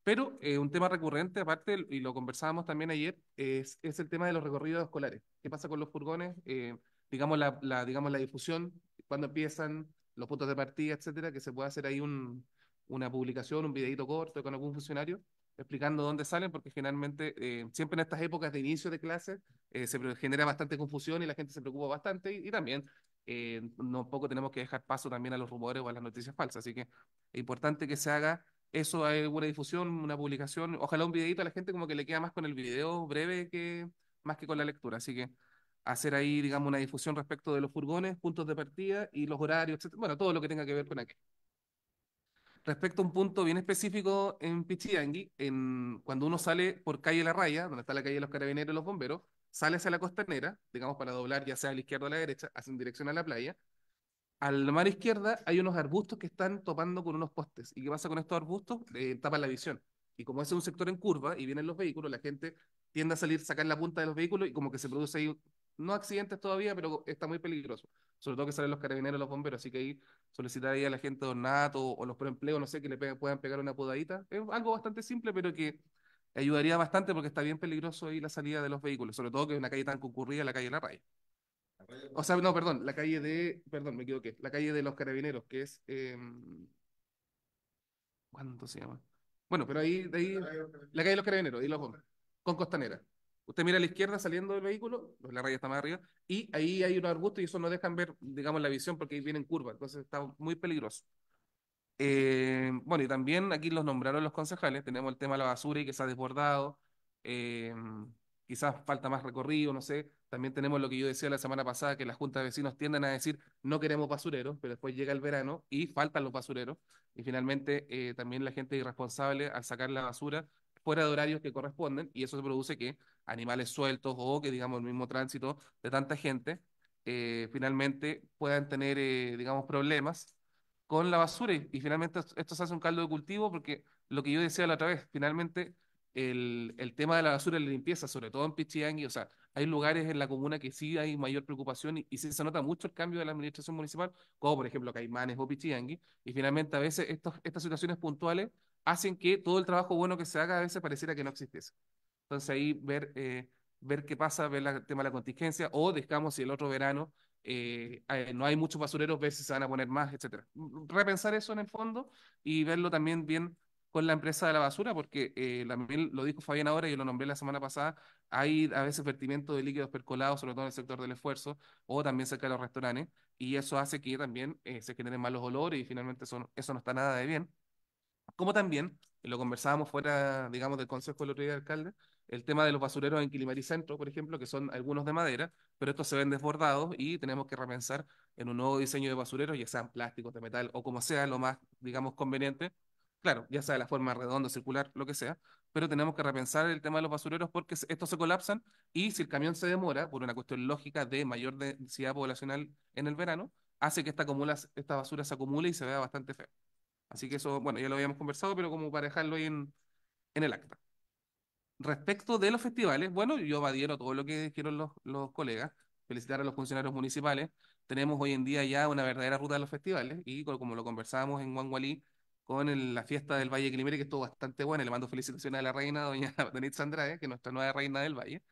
Pero eh, un tema recurrente, aparte, y lo conversábamos también ayer, es, es, el tema de los recorridos escolares. ¿Qué pasa con los furgones? Eh, digamos, la, digamos, la difusión, cuando empiezan los puntos de partida, etcétera, que se pueda hacer ahí un, una publicación, un videito corto con algún funcionario explicando dónde salen, porque generalmente eh, siempre en estas épocas de inicio de clases se genera bastante confusión y la gente se preocupa bastante y, y también no poco tenemos que dejar paso también a los rumores o a las noticias falsas. Así que es importante que se haga eso hay una difusión, una publicación, ojalá un videito a la gente como que le queda más con el video breve que más que con la lectura, así que hacer ahí, digamos, una difusión respecto de los furgones, puntos de partida y los horarios, etc. bueno, todo lo que tenga que ver con aquí Respecto a un punto bien específico en Pichiangui, en, cuando uno sale por calle La Raya, donde está la calle de los carabineros y los bomberos, sale hacia la costanera, digamos, para doblar ya sea a la izquierda o a la derecha, hacen dirección a la playa, al mar izquierda hay unos arbustos que están topando con unos postes. ¿Y qué pasa con estos arbustos? Le eh, tapan la visión. Y como es un sector en curva y vienen los vehículos, la gente tiende a salir, sacar la punta de los vehículos y como que se produce ahí, no accidentes todavía, pero está muy peligroso. Sobre todo que salen los carabineros, los bomberos, así que ahí solicitar ahí a la gente de o los proempleos, no sé, que le puedan pegar una podadita. Es algo bastante simple, pero que ayudaría bastante porque está bien peligroso ahí la salida de los vehículos, sobre todo que es una calle tan concurrida, la calle La Raya. O sea, no, perdón, la calle de. Perdón, me equivoqué. La calle de los Carabineros, que es. Eh, em, ¿Cuánto se llama? Bueno, pero ahí, de ahí. La calle de los Carabineros, y los Con Costanera. Usted mira a la izquierda saliendo del vehículo, pues, la raya está más arriba, y ahí hay un arbusto y eso no dejan ver, digamos, la visión porque ahí vienen curvas, entonces está muy peligroso. Em, bueno, y también aquí los nombraron los concejales, tenemos el tema de la basura y que se ha desbordado, em, quizás falta más recorrido, no sé, también tenemos lo que yo decía la semana pasada, que las juntas de vecinos tienden a decir no queremos basureros, pero después llega el verano y faltan los basureros. Y finalmente eh, también la gente irresponsable al sacar la basura fuera de horarios que corresponden y eso se produce que animales sueltos o que digamos el mismo tránsito de tanta gente eh, finalmente puedan tener eh, digamos problemas con la basura y, finalmente esto se hace un caldo de cultivo porque lo que yo decía la otra vez, finalmente el, el, tema de la basura y la limpieza, sobre todo en Pichiangui, o sea, hay lugares en la comuna que sí hay mayor preocupación y, sí se nota mucho el cambio de la administración municipal, como por ejemplo Caimanes o Pichiangui, y finalmente a veces estas situaciones puntuales hacen que todo el trabajo bueno que se haga a veces pareciera que no existiese. Entonces ahí ver, eh, ver qué pasa, ver el tema de la contingencia, o digamos si el otro verano eh, no hay muchos basureros, ver si se van a poner más, etcétera. Mm, repensar eso en el fondo y verlo también bien con la empresa de la basura, porque eh, lo dijo Fabián ahora, yo lo nombré la semana pasada, hay a veces vertimiento de líquidos percolados, sobre todo en el sector del esfuerzo, o también cerca de los restaurantes, y eso hace que también eh, se generen malos olores y finalmente eso, no está nada de bien. Como también, lo conversábamos fuera, digamos, del Consejo la Autoridad de alcalde, el tema de los basureros en Quilimari Centro, por ejemplo, que son algunos de madera, pero estos se ven desbordados y tenemos que repensar en un nuevo diseño de basureros, ya sean plásticos, de metal o como sea, lo más, digamos, conveniente, claro, ya sea de la forma redonda, circular, lo que sea, pero tenemos que repensar el tema de los basureros porque estos se colapsan y si el camión se demora por una cuestión lógica de mayor densidad poblacional en el verano, hace que esta, acumula, esta basura se acumule y se vea bastante feo. Así que eso, bueno, ya lo habíamos conversado, pero como para dejarlo ahí en, el acta. Respecto de los festivales, bueno, yo adhiero todo lo que dijeron los, los colegas, felicitar a los funcionarios municipales. Tenemos hoy en día ya una verdadera ruta de los festivales y como lo conversábamos en Guangualí, con la fiesta del Valle Quilimere, que estuvo bastante buena. Le mando felicitaciones a la reina, doña Denise Andrade, que es nuestra nueva reina del Valle.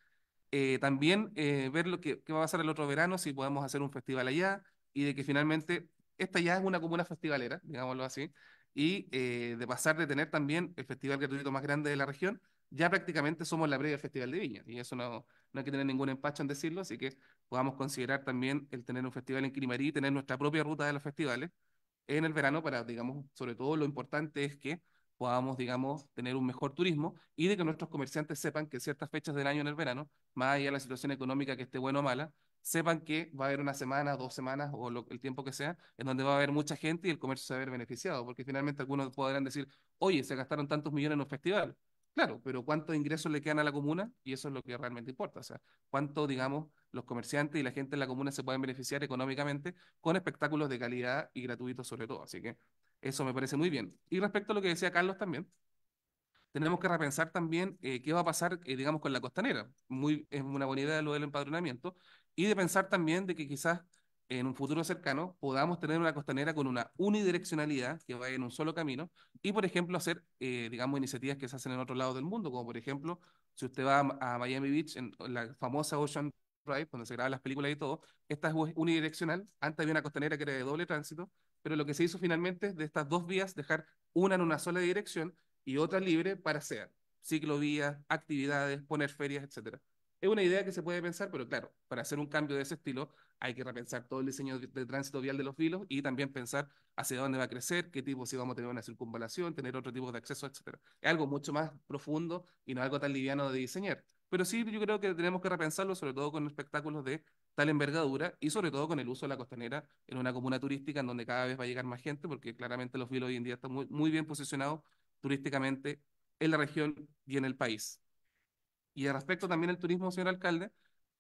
Eh, también eh, ver lo que, qué va a pasar el otro verano, si podemos hacer un festival allá, y de que finalmente esta ya es una comuna festivalera, digámoslo así, y eh, de pasar de tener también el festival gratuito más grande de la región, ya prácticamente somos la previa del Festival de Viña, y eso no, no hay que tener ningún empacho en decirlo, así que podamos considerar también el tener un festival en y tener nuestra propia ruta de los festivales, en el verano para, digamos, sobre todo lo importante es que podamos, digamos, tener un mejor turismo y de que nuestros comerciantes sepan que ciertas fechas del año en el verano, más allá de la situación económica que esté buena o mala, sepan que va a haber una semana, dos semanas o el tiempo que sea, en donde va a haber mucha gente y el comercio se va a ver beneficiado, porque finalmente algunos podrán decir, oye, se gastaron tantos millones en un festival, Claro, pero ¿cuántos ingresos le quedan a la comuna? Y eso es lo que realmente importa. O sea, ¿cuánto, digamos, los comerciantes y la gente de la comuna se pueden beneficiar económicamente con espectáculos de calidad y gratuitos sobre todo? Así que eso me parece muy bien. Y respecto a lo que decía Carlos también, tenemos que repensar también eh, qué va a pasar, eh, digamos, con la costanera. Muy, es una buena idea lo del empadronamiento. Y de pensar también de que quizás en un futuro cercano podamos tener una costanera con una unidireccionalidad que vaya en un solo camino y, por ejemplo, hacer, eh, digamos, iniciativas que se hacen en otro lado del mundo, como por ejemplo, si usted va a, Miami Beach, en la famosa Ocean Drive, donde se graban las películas y todo, esta es unidireccional, antes había una costanera que era de doble tránsito, pero lo que se hizo finalmente es de estas dos vías dejar una en una sola dirección y otra libre para hacer ciclovías, actividades, poner ferias, etcétera. Es una idea que se puede pensar, pero claro, para hacer un cambio de ese estilo hay que repensar todo el diseño de tránsito vial de los vilos y también pensar hacia dónde va a crecer, qué tipo, si vamos a tener una circunvalación, tener otro tipo de acceso, etc. Es algo mucho más profundo y no algo tan liviano de diseñar. Pero sí, yo creo que tenemos que repensarlo, sobre todo con espectáculos de tal envergadura y sobre todo con el uso de la costanera en una comuna turística en donde cada vez va a llegar más gente, porque claramente los vilos hoy en día están muy, muy bien posicionados turísticamente en la región y en el país. Y respecto también al turismo, señor alcalde,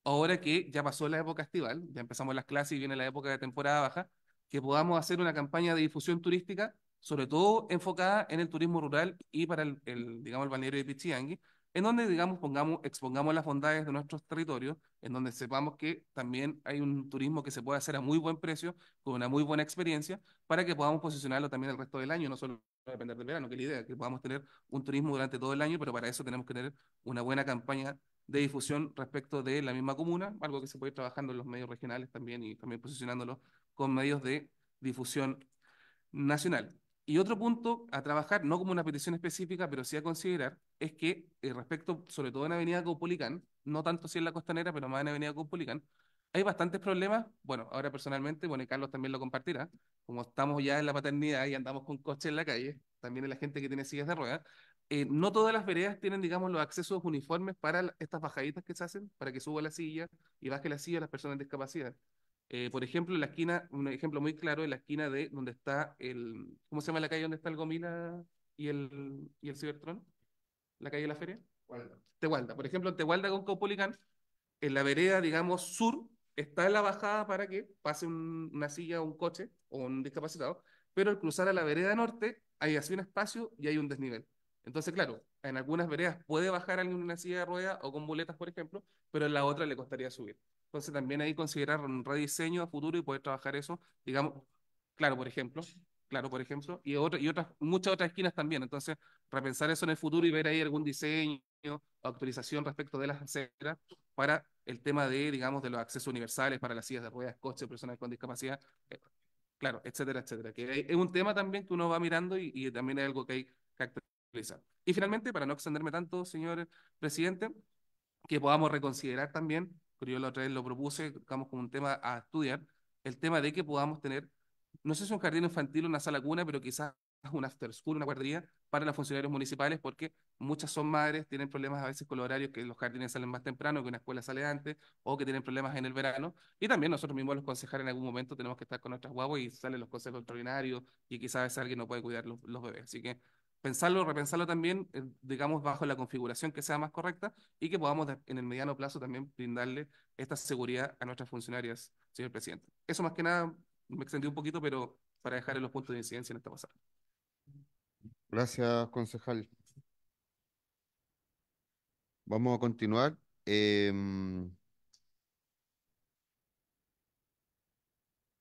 ahora que ya pasó la época estival, ya empezamos las clases y viene la época de temporada baja, que podamos hacer una campaña de difusión turística, sobre todo enfocada en el turismo rural y para el, digamos, el balneario de Pichiangui, en donde, digamos, pongamos, expongamos las bondades de nuestros territorios, en donde sepamos que también hay un turismo que se puede hacer a muy buen precio, con una muy buena experiencia, para que podamos posicionarlo también el resto del año, no solo depender del verano, que la idea, que podamos tener un turismo durante todo el año, pero para eso tenemos que tener una buena campaña de difusión respecto de la misma comuna, algo que se puede ir trabajando en los medios regionales también y también posicionándolo con medios de difusión nacional. Y otro punto a trabajar, no como una petición específica, pero sí a considerar, es que eh, respecto, sobre todo en Avenida Copulicán, no tanto si en la costanera, pero más en Avenida Copulicán, hay bastantes problemas. Bueno, ahora personalmente, bueno, y Carlos también lo compartirá, como estamos ya en la paternidad y andamos con coche en la calle, también en la gente que tiene sillas de ruedas, eh, no todas las veredas tienen, digamos, los accesos uniformes para estas bajaditas que se hacen, para que suba la silla y baje la silla a las personas de discapacidad. Eh, por ejemplo, en la esquina, un ejemplo muy claro, en la esquina de donde está el, ¿cómo se llama la calle donde está el Gomila y el, y el ¿La calle de la feria? Tehualda. Tehualda. Por ejemplo, en Tehualda con Caupolicán, en la vereda, digamos, sur, está en la bajada para que pase una silla o un coche o un discapacitado, pero al cruzar a la vereda norte hay así un espacio y hay un desnivel. Entonces, claro, en algunas veredas puede bajar alguien en una silla de ruedas o con boletas, por ejemplo, pero en la otra le costaría subir. Entonces, también que considerar un rediseño a futuro y poder trabajar eso, digamos, claro, por ejemplo, claro, por ejemplo, y, y otras, muchas otras esquinas también. Entonces, repensar eso en el futuro y ver ahí algún diseño o actualización respecto de las aceras para el tema de, digamos, de los accesos universales para las sillas de ruedas, coches, personas con discapacidad, eh, claro, etcétera, etcétera. Que es un tema también que uno va mirando y, también es algo que hay que actualizar. Y finalmente, para no extenderme tanto, señor presidente, que podamos reconsiderar también, porque yo la otra vez lo propuse, digamos, como un tema a estudiar, el tema de que podamos tener, no sé si un jardín infantil o una sala cuna, pero quizás un after school, una guardería para los funcionarios municipales, porque muchas son madres, tienen problemas a veces con los horarios, que los jardines salen más temprano, que una escuela sale antes, o que tienen problemas en el verano. Y también nosotros mismos los concejales en algún momento tenemos que estar con nuestras guaguas y salen los consejos extraordinarios y quizás alguien no puede cuidar los, bebés. Así que pensarlo, repensarlo también, eh, digamos, bajo la configuración que sea más correcta y que podamos en el mediano plazo también brindarle esta seguridad a nuestras funcionarias, señor presidente. Eso más que nada, me extendí un poquito, pero para dejar en los puntos de incidencia en esta pasada. Gracias, concejal. Vamos a continuar. Em,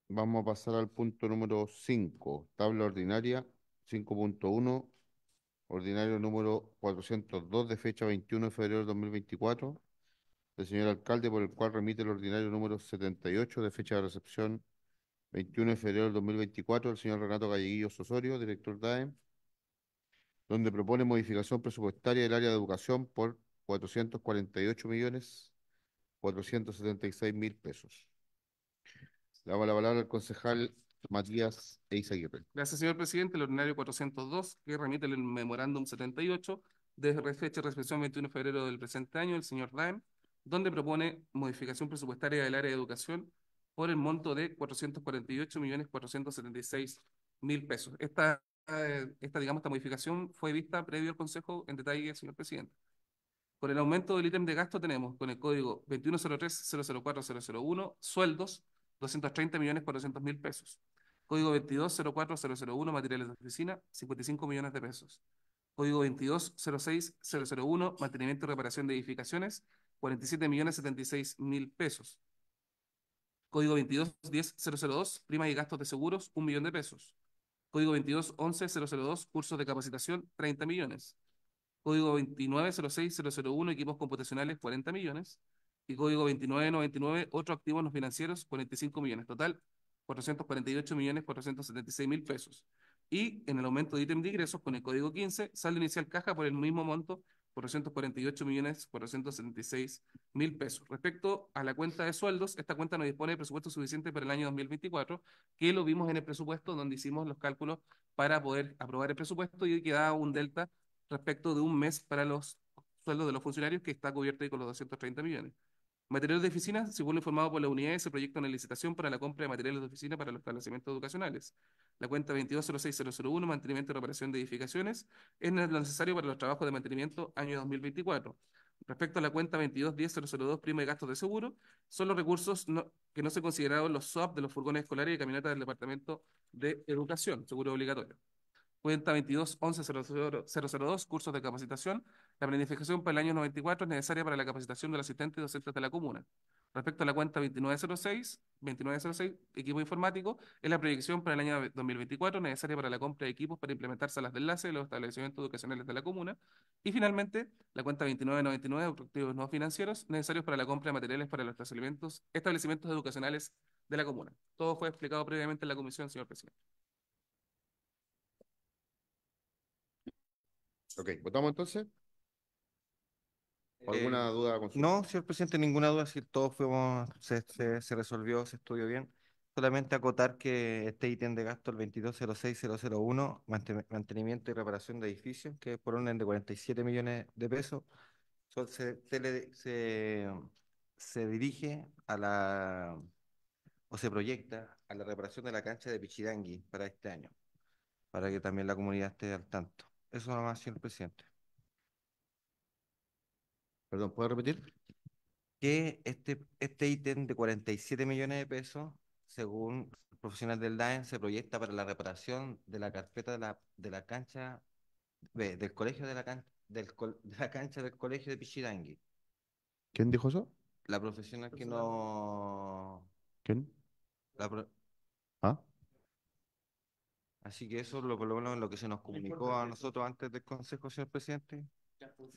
vamos a pasar al punto número 5, tabla ordinaria 5.1, ordinario número 402 de fecha 21 de febrero de 2024, del señor alcalde, por el cual remite el ordinario número 78 de fecha de recepción 21 de febrero de 2024, el señor Renato Galleguillo Sosorio, director DAEM donde propone modificación presupuestaria del área de educación por 448 millones 476 mil pesos. Le damos la palabra al concejal Matías Eizaguirre. Gracias, señor presidente. El ordinario 402, que remite el memorándum 78, de fecha de recepción 21 de febrero del presente año, el señor Daem, donde propone modificación presupuestaria del área de educación por el monto de millones, mil pesos. Esta eh, esta, digamos, esta modificación fue vista previo al Consejo en detalle, señor presidente. Con el aumento del ítem de gasto tenemos con el código 2103004001, sueldos 230 millones 400 mil pesos. Código 2204001 materiales de oficina 55 millones de pesos. Código 2206001 mantenimiento y reparación de edificaciones 47 millones 76 mil pesos. Código 2210002 primas y gastos de seguros 1 millón de pesos. Código 2211-002, cursos de capacitación, 30 millones. Código 2906001, equipos computacionales, 40 millones. Y código 2999, otros activos no financieros, 45 millones. Total, 448 millones 476 mil pesos. Y en el aumento de ítem de ingresos con el código 15, sale inicial caja por el mismo monto 448 millones 476 mil pesos. Respecto a la cuenta de sueldos, esta cuenta no dispone de presupuesto suficiente para el año 2024, que lo vimos en el presupuesto donde hicimos los cálculos para poder aprobar el presupuesto y quedaba un delta respecto de un mes para los sueldos de los funcionarios que está cubierto con los 230 millones. Materiales de oficina, según informado por la unidad, se proyecta la licitación para la compra de materiales de oficina para los establecimientos educacionales. La cuenta 2206001, mantenimiento y reparación de edificaciones, es lo necesario para los trabajos de mantenimiento año 2024. Respecto a la cuenta 2210002, prima y gastos de seguro, son los recursos que no se consideraron los SOAP de los furgones escolares y camionetas del Departamento de Educación, seguro obligatorio. Cuenta 2211002, cursos de capacitación, la planificación para el año 94 es necesaria para la capacitación de los asistentes y docentes de la comuna. Respecto a la cuenta 2906, 2906, equipo informático, es la proyección para el año 2024 necesaria para la compra de equipos para implementar salas de enlace de los establecimientos educacionales de la comuna. Y finalmente, la cuenta 2999, objetivos no financieros, necesarios para la compra de materiales para los establecimientos, establecimientos educacionales de la comuna. Todo fue explicado previamente en la comisión, señor presidente. Ok, votamos entonces. ¿Alguna eh, duda? No, señor presidente, ninguna duda. Si todo fuimos, se, resolvió, se estudió bien. Solamente acotar que este ítem de gasto, el 2206001, mantenimiento y reparación de edificios, que es por orden de 47 millones de pesos, se, se, dirige a la o se proyecta a la reparación de la cancha de Pichidangui para este año, para que también la comunidad esté al tanto. Eso más, señor presidente perdón, ¿puedo repetir? Que este, este ítem de 47 millones de pesos, según profesional del DAEN, se proyecta para la reparación de la carpeta de la, de la cancha, del colegio de la, de la cancha del colegio de Pichirangui. ¿Quién dijo eso? La profesional que no... ¿Quién? ¿Ah? Así que eso, lo, lo lo que se nos comunicó a nosotros antes del Consejo, señor presidente. Pues,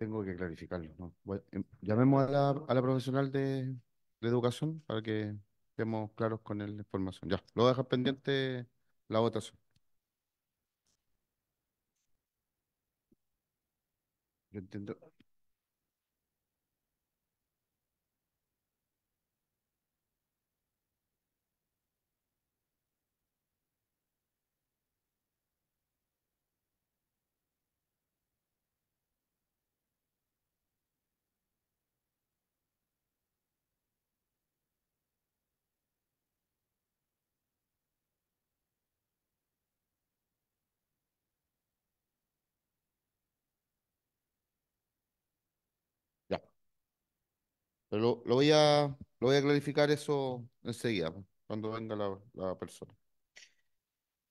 Tengo que clarificarlo. Em, llamemos a la, profesional de, educación para que estemos claros con el, la información. Ya, lo voy pendiente la votación. Yo entiendo. Pero lo, voy a, lo voy a clarificar eso enseguida, cuando venga la, persona.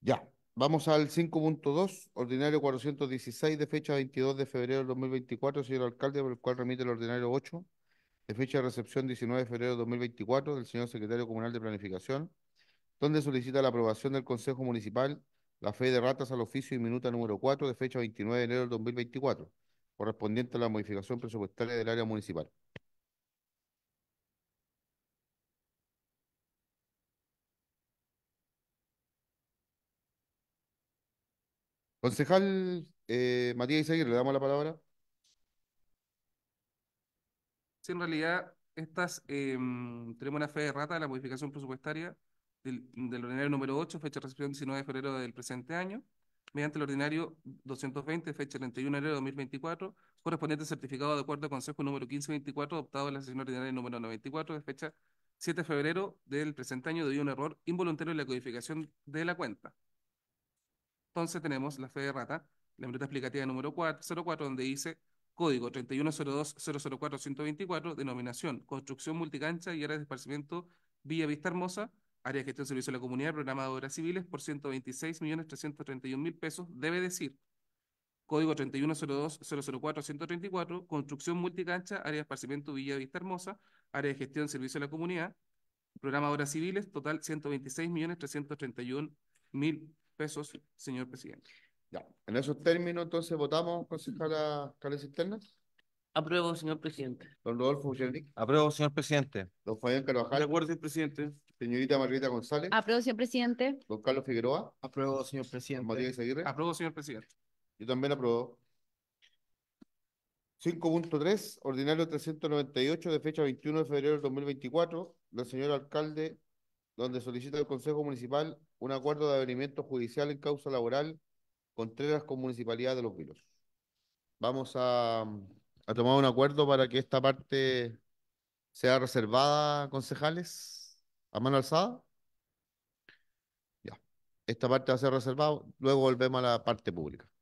Ya, vamos al 5.2, ordinario 416 de fecha 22 de febrero del 2024, señor alcalde, por el cual remite el ordinario 8 de fecha de recepción 19 de febrero de 2024 del señor secretario comunal de planificación, donde solicita la aprobación del Consejo Municipal la fe de ratas al oficio y minuta número 4 de fecha 29 de enero del 2024, correspondiente a la modificación presupuestaria del área municipal. Concejal eh, Matías Isaguirre, le damos la palabra. Sí, en realidad, estas em, tenemos una fe de de la modificación presupuestaria del, ordinario número 8, fecha de recepción 19 de febrero del presente año, mediante el ordinario 220, fecha 31 de enero de 2024, correspondiente certificado de acuerdo al Consejo número 1524, adoptado en la sesión ordinaria número 94, de fecha 7 de febrero del presente año, debido a un error involuntario en la codificación de la cuenta. Entonces tenemos la fe de rata, la minuta explicativa número 04, donde dice código 004 124 denominación, construcción multicancha y área de esparcimiento Villa Vista Hermosa, área de gestión servicio a la comunidad, programa de obras civiles por 126.331.000 pesos, debe decir código 3102004-134, construcción multicancha, área de esparcimiento Villa Vista Hermosa, área de gestión servicio a la comunidad, programa de obras civiles, total 126.331.000 pesos pesos, señor presidente. Ya. En esos términos, entonces, votamos, concejala Carles Cisternas. Apruebo, señor presidente. Don Rodolfo Uchendic. Apruebo, señor presidente. Don Fabián Carvajal. acuerdo, señor presidente. Señorita Margarita González. Apruebo, señor presidente. Don Carlos Figueroa. Apruebo, señor presidente. Don Matías Apruebo, señor presidente. Yo también apruebo. 5.3, ordinario 398 de fecha 21 de febrero de 2024, la señor alcalde, donde solicita el Consejo Municipal un acuerdo de avenimiento judicial en causa laboral Contreras con Municipalidad de Los Vilos. Vamos a, a tomar un acuerdo para que esta parte sea reservada, concejales, a mano alzada. Ya, esta parte va a ser reservada, luego volvemos a la parte pública.